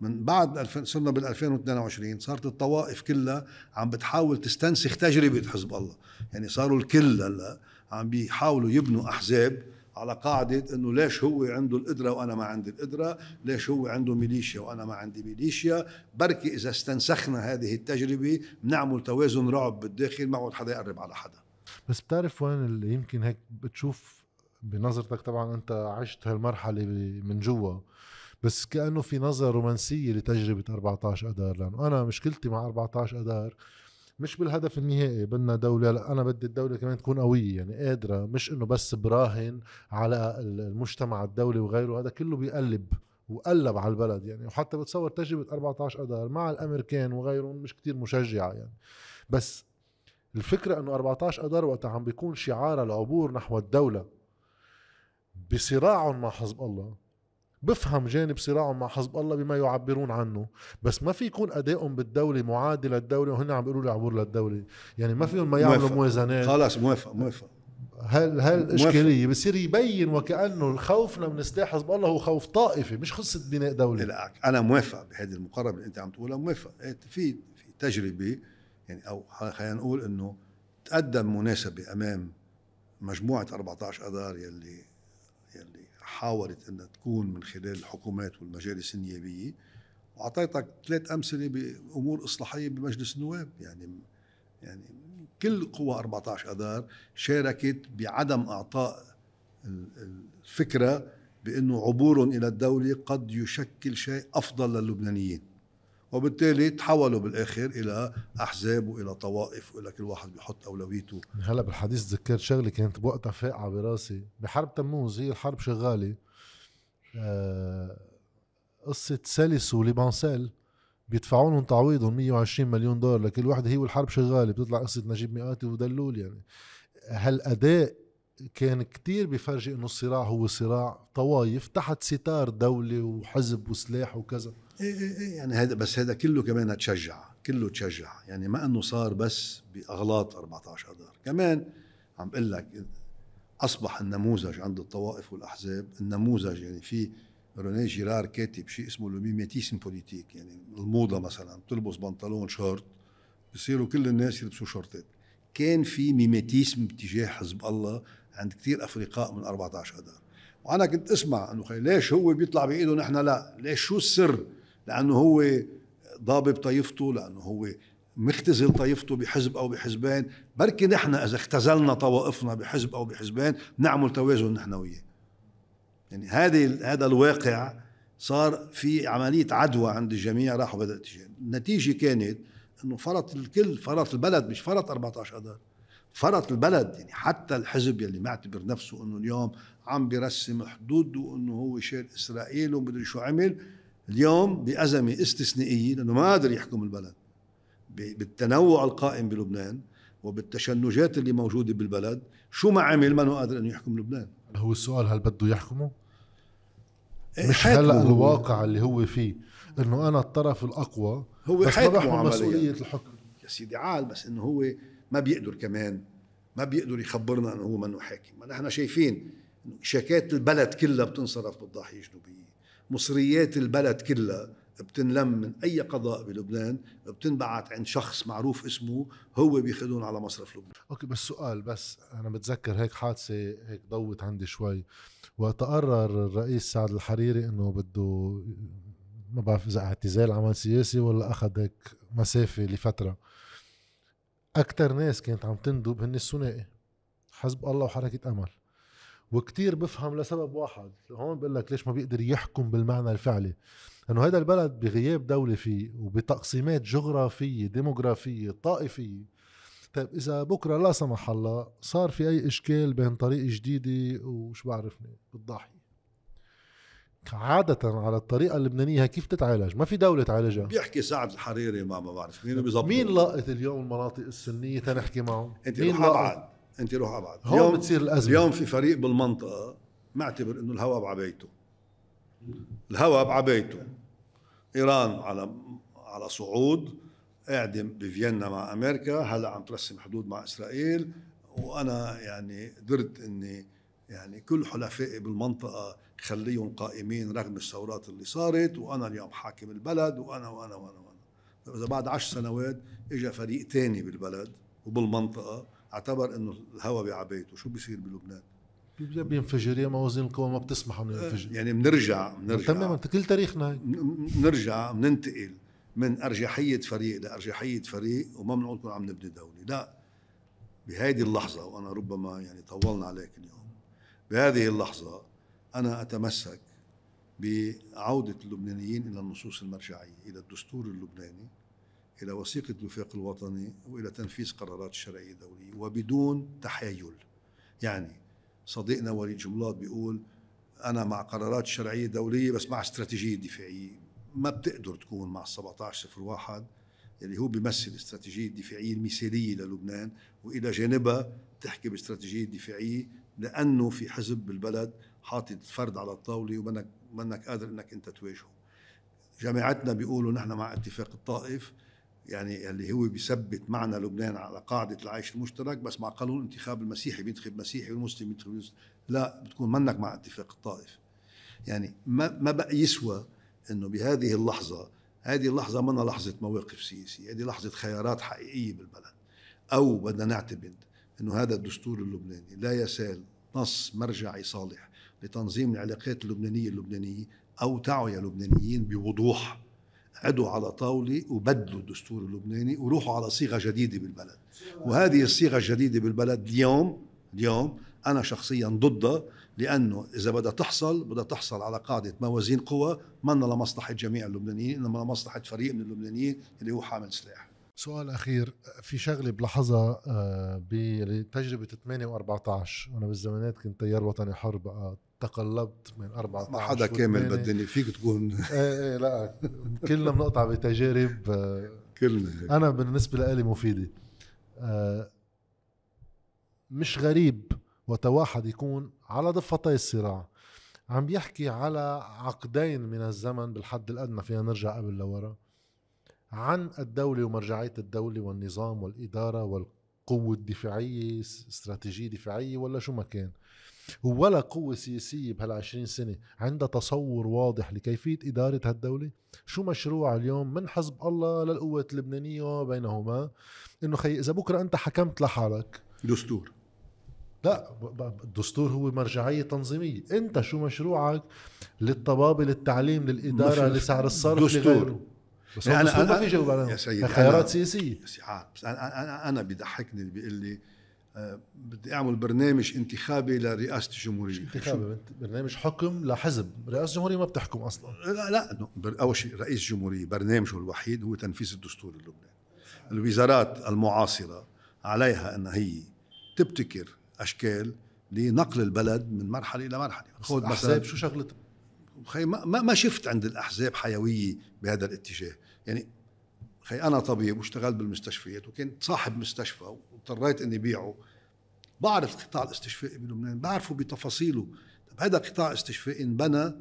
من بعد صرنا بال 2022 صارت الطوائف كلها عم بتحاول تستنسخ تجربه حزب الله يعني صاروا الكل هلا عم بيحاولوا يبنوا احزاب على قاعدة أنه ليش هو عنده القدرة وأنا ما عندي القدرة ليش هو عنده ميليشيا وأنا ما عندي ميليشيا بركي إذا استنسخنا هذه التجربة بنعمل توازن رعب بالداخل ما عود حدا يقرب على حدا بس بتعرف وين اللي يمكن هيك بتشوف بنظرتك طبعا أنت عشت هالمرحلة من جوا بس كأنه في نظرة رومانسية لتجربة 14 أدار لأنه أنا مشكلتي مع 14 أدار مش بالهدف النهائي بدنا دولة لا أنا بدي الدولة كمان تكون قوية يعني قادرة مش إنه بس براهن على المجتمع الدولي وغيره هذا كله بيقلب وقلب على البلد يعني وحتى بتصور تجربة 14 أذار مع الأمريكان وغيرهم مش كتير مشجعة يعني بس الفكرة أنه 14 أذار وقتها عم بيكون شعار العبور نحو الدولة بصراعهم مع حزب الله بفهم جانب صراعهم مع حزب الله بما يعبرون عنه بس ما في يكون ادائهم بالدوله معادي للدوله وهن عم بيقولوا لي عبور للدوله يعني ما فيهم ما يعملوا موازنات خلاص موافق موافق هل هل الاشكاليه بصير يبين وكانه خوفنا من سلاح حزب الله هو خوف طائفي مش خصة بناء دوله لا انا موافق بهذه المقاربه اللي انت عم تقولها موافق إيه، في في تجربه يعني او خلينا نقول انه تقدم مناسبه امام مجموعه 14 اذار يلي يلي حاولت انها تكون من خلال الحكومات والمجالس النيابيه واعطيتك ثلاث امثله بامور اصلاحيه بمجلس النواب يعني يعني كل قوى 14 اذار شاركت بعدم اعطاء الفكره بانه عبورهم الى الدوله قد يشكل شيء افضل للبنانيين وبالتالي تحولوا بالاخر الى احزاب والى طوائف والى كل واحد بيحط اولويته هلا بالحديث ذكرت شغله كانت بوقتها فاقعه براسي بحرب تموز هي الحرب شغاله آه، قصه سلس وليبانسيل بيدفعوا لهم تعويضهم 120 مليون دولار لكل وحده هي والحرب شغاله بتطلع قصه نجيب مئاتي ودلول يعني هالاداء كان كتير بفرجي انه الصراع هو صراع طوايف تحت ستار دولة وحزب وسلاح وكذا ايه ايه ايه يعني هذا بس هذا كله كمان تشجع كله تشجع يعني ما انه صار بس باغلاط 14 اذار كمان عم بقول لك اصبح النموذج عند الطوائف والاحزاب النموذج يعني في روني جيرار كاتب شيء اسمه لو بوليتيك يعني الموضه مثلا بتلبس بنطلون شورت بصيروا كل الناس يلبسوا شورتات كان في ميميتيسم تجاه حزب الله عند كثير افرقاء من 14 اذار وانا كنت اسمع انه ليش هو بيطلع بايده نحن لا ليش شو السر لانه هو ضابط طائفته لانه هو مختزل طائفته بحزب او بحزبين بركي نحن اذا اختزلنا طوائفنا بحزب او بحزبين نعمل توازن نحن وياه يعني هذه هذا الواقع صار في عمليه عدوى عند الجميع راحوا بهذا الاتجاه النتيجه كانت انه فرط الكل فرط البلد مش فرط 14 اذار فرط البلد يعني حتى الحزب يلي معتبر نفسه انه اليوم عم بيرسم حدود وانه هو شير اسرائيل ومدري شو عمل اليوم بازمه استثنائيه لانه ما قادر يحكم البلد بالتنوع القائم بلبنان وبالتشنجات اللي موجوده بالبلد شو ما عمل ما قادر انه يحكم لبنان هو السؤال هل بده يحكمه؟ إيه، مش هلا الواقع اللي هو فيه انه انا الطرف الاقوى هو بس ما مسؤوليه الحكم يا سيدي عال بس انه هو ما بيقدر كمان ما بيقدر يخبرنا انه هو منه حاكم ما نحن شايفين شاكات البلد كلها بتنصرف بالضاحيه الجنوبيه مصريات البلد كلها بتنلم من اي قضاء بلبنان بتنبعت عند شخص معروف اسمه هو بيخدون على مصرف لبنان اوكي بس سؤال بس انا بتذكر هيك حادثه هيك ضوت عندي شوي وقت قرر الرئيس سعد الحريري انه بده ما بعرف اذا اعتزال عمل سياسي ولا اخذ هيك مسافه لفتره اكثر ناس كانت عم تندب هن الثنائي حزب الله وحركه امل وكتير بفهم لسبب واحد هون بقول لك ليش ما بيقدر يحكم بالمعنى الفعلي انه هذا البلد بغياب دولة فيه وبتقسيمات جغرافية ديموغرافية طائفية طيب اذا بكرة لا سمح الله صار في اي اشكال بين طريق جديدة وشو بعرفني بالضاحية عادة على الطريقة اللبنانية كيف تتعالج ما في دولة تعالجها بيحكي سعد الحريري مع ما بعرف مين بيظبط مين لاقط اليوم المناطق السنية تنحكي معه؟ انت مين روح ابعد انت روح ابعد هون بتصير الازمة اليوم في فريق بالمنطقة معتبر انه الهواء بعبيته الهواء بعبيته ايران على على صعود قاعدة بفيينا مع امريكا هلا عم ترسم حدود مع اسرائيل وانا يعني قدرت اني يعني كل حلفائي بالمنطقة خليهم قائمين رغم الثورات اللي صارت وأنا اليوم حاكم البلد وأنا وأنا وأنا وأنا فإذا بعد عشر سنوات إجا فريق تاني بالبلد وبالمنطقة اعتبر إنه الهوا بعبيته شو بيصير بلبنان؟ بينفجر يا موازين القوى ما بتسمح انه ينفجر يعني بنرجع بنرجع تماما كل تاريخنا هي بنرجع بننتقل من ارجحيه فريق لارجحيه فريق وما بنقول عم نبني دوله لا بهيدي اللحظه وانا ربما يعني طولنا عليك اليوم بهذه اللحظة أنا أتمسك بعودة اللبنانيين إلى النصوص المرجعية إلى الدستور اللبناني إلى وثيقة الوفاق الوطني وإلى تنفيذ قرارات الشرعية الدولية وبدون تحايل يعني صديقنا وليد جملاط بيقول أنا مع قرارات الشرعية الدولية بس مع استراتيجية دفاعية ما بتقدر تكون مع 1701 اللي هو بيمثل الاستراتيجية الدفاعية المثالية للبنان وإلى جانبها تحكي باستراتيجية دفاعية لانه في حزب بالبلد حاطط فرد على الطاوله ومنك منك قادر انك انت تواجهه جامعتنا بيقولوا نحن مع اتفاق الطائف يعني اللي هو بيثبت معنى لبنان على قاعده العيش المشترك بس مع قانون انتخاب المسيحي بينتخب مسيحي والمسلم بينتخب لا بتكون منك مع اتفاق الطائف يعني ما ما بقى يسوى انه بهذه اللحظه هذه اللحظه منها لحظه مواقف سياسيه هذه لحظه خيارات حقيقيه بالبلد او بدنا نعتمد أنه هذا الدستور اللبناني لا يزال نص مرجعي صالح لتنظيم العلاقات اللبنانية اللبنانية أو يا لبنانيين بوضوح عدوا على طاولة وبدلوا الدستور اللبناني وروحوا على صيغة جديدة بالبلد وهذه الصيغة الجديدة بالبلد اليوم اليوم أنا شخصيا ضدها لأنه إذا بدها تحصل بدها تحصل على قاعدة موازين قوى منا لمصلحة جميع اللبنانيين إنما لمصلحة فريق من اللبنانيين اللي هو حامل سلاح سؤال اخير في شغله بلاحظها بتجربه 8 و14 وانا بالزمانات كنت تيار وطني حر بقى تقلبت من 14 ما حدا كامل بالدنيا فيك تكون ايه ايه لا كلنا بنقطع بتجارب آه، كلنا انا بالنسبه لي مفيده آه، مش غريب وتواحد يكون على ضفتي الصراع عم بيحكي على عقدين من الزمن بالحد الادنى فينا نرجع قبل لورا عن الدولة ومرجعية الدولة والنظام والإدارة والقوة الدفاعية استراتيجية دفاعية ولا شو ما كان ولا قوة سياسية بهالعشرين سنة عندها تصور واضح لكيفية إدارة هالدولة شو مشروع اليوم من حزب الله للقوة اللبنانية بينهما إنه خي إذا بكرة أنت حكمت لحالك دستور لا الدستور هو مرجعيه تنظيميه انت شو مشروعك للطبابه للتعليم للاداره لسعر الصرف دستور بس يعني انا ما في جواب عليهم يا خيارات سياسيه يا عاد بس انا انا انا بيضحكني اللي بيقول لي آه، بدي اعمل برنامج انتخابي لرئاسه الجمهوريه انتخابي برنامج حكم لحزب رئاسه الجمهوريه ما بتحكم اصلا لا لا اول شيء رئيس الجمهوريه برنامجه الوحيد هو تنفيذ الدستور اللبناني الوزارات المعاصره عليها ان هي تبتكر اشكال لنقل البلد من مرحله الى مرحله خذ مثلا شو شغلتها خي ما ما شفت عند الاحزاب حيويه بهذا الاتجاه يعني خي انا طبيب واشتغلت بالمستشفيات وكنت صاحب مستشفى واضطريت اني بيعه بعرف القطاع الاستشفائي بلبنان بعرفه بتفاصيله طب هذا قطاع استشفائي انبنى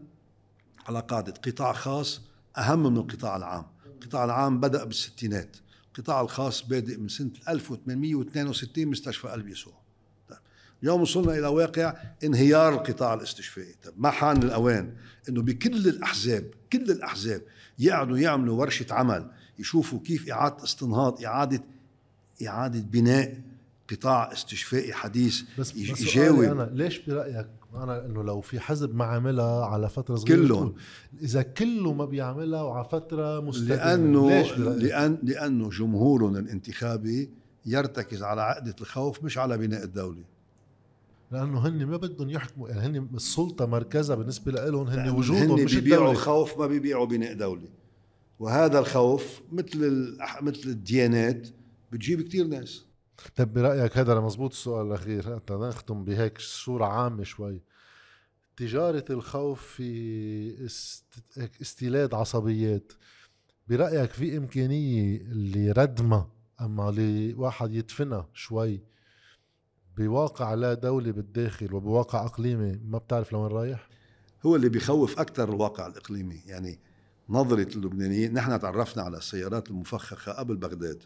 على قاعده قطاع خاص اهم من القطاع العام القطاع العام بدا بالستينات القطاع الخاص بادئ من سنه 1862 مستشفى قلب يسوع اليوم وصلنا إلى واقع انهيار القطاع الاستشفائي طب ما حان الأوان أنه بكل الأحزاب كل الأحزاب يقعدوا يعملوا ورشة عمل يشوفوا كيف إعادة استنهاض إعادة إعادة بناء قطاع استشفائي حديث بس بس يجاوب أنا ليش برأيك أنا أنه لو في حزب ما عملها على فترة صغيرة كلهم إذا كله ما بيعملها وعلى فترة مستقلة لأنه ليش برأيك؟ لأن لأنه جمهورنا الانتخابي يرتكز على عقدة الخوف مش على بناء الدولة لانه هن ما بدهم يحكموا يعني هن السلطه مركزها بالنسبه لهم هن وجودهم هن مش بيبيعوا خوف ما بيبيعوا بناء دوله وهذا الخوف مثل مثل الديانات بتجيب كثير ناس طيب برايك هذا مضبوط السؤال الاخير حتى نختم بهيك صوره عامه شوي تجاره الخوف في استيلاد عصبيات برايك في امكانيه لردمة اما لواحد يدفنها شوي بواقع لا دولي بالداخل وبواقع اقليمي ما بتعرف لوين رايح؟ هو اللي بيخوف اكثر الواقع الاقليمي يعني نظرة اللبنانيين نحن تعرفنا على السيارات المفخخة قبل بغداد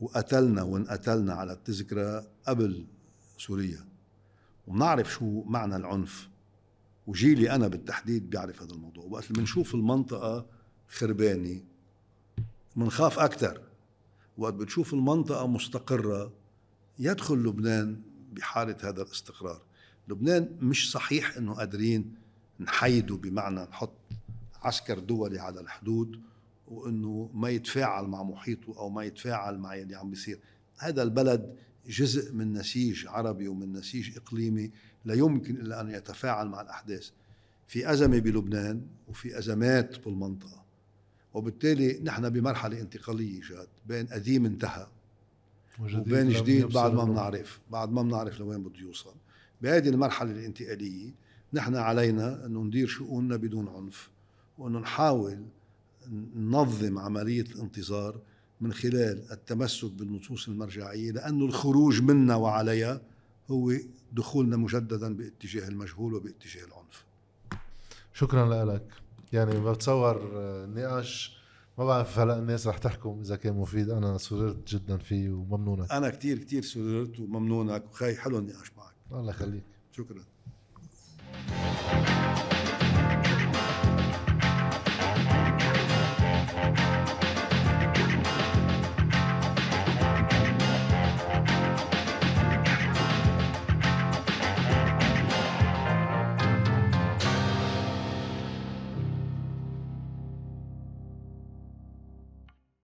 وقتلنا وانقتلنا على التذكرة قبل سوريا ونعرف شو معنى العنف وجيلي أنا بالتحديد بيعرف هذا الموضوع وقت بنشوف المنطقة خربانة منخاف أكثر وقت بتشوف المنطقة مستقرة يدخل لبنان بحالة هذا الاستقرار لبنان مش صحيح أنه قادرين نحيده بمعنى نحط عسكر دولي على الحدود وأنه ما يتفاعل مع محيطه أو ما يتفاعل مع اللي عم بيصير هذا البلد جزء من نسيج عربي ومن نسيج إقليمي لا يمكن إلا أن يتفاعل مع الأحداث في أزمة بلبنان وفي أزمات بالمنطقة وبالتالي نحن بمرحلة انتقالية جاد بين قديم انتهى وبين جديد بعد ما بنعرف بعد ما بنعرف لوين بده يوصل بهذه المرحله الانتقاليه نحن علينا انه ندير شؤوننا بدون عنف وانه نحاول ننظم عمليه الانتظار من خلال التمسك بالنصوص المرجعيه لانه الخروج منا وعليها هو دخولنا مجددا باتجاه المجهول وباتجاه العنف شكرا لك يعني بتصور نقاش ما بعرف هلا الناس رح تحكم اذا كان مفيد انا سررت جدا فيه وممنونك انا كثير كثير سررت وممنونك وخي حلو النقاش معك الله يخليك شكرا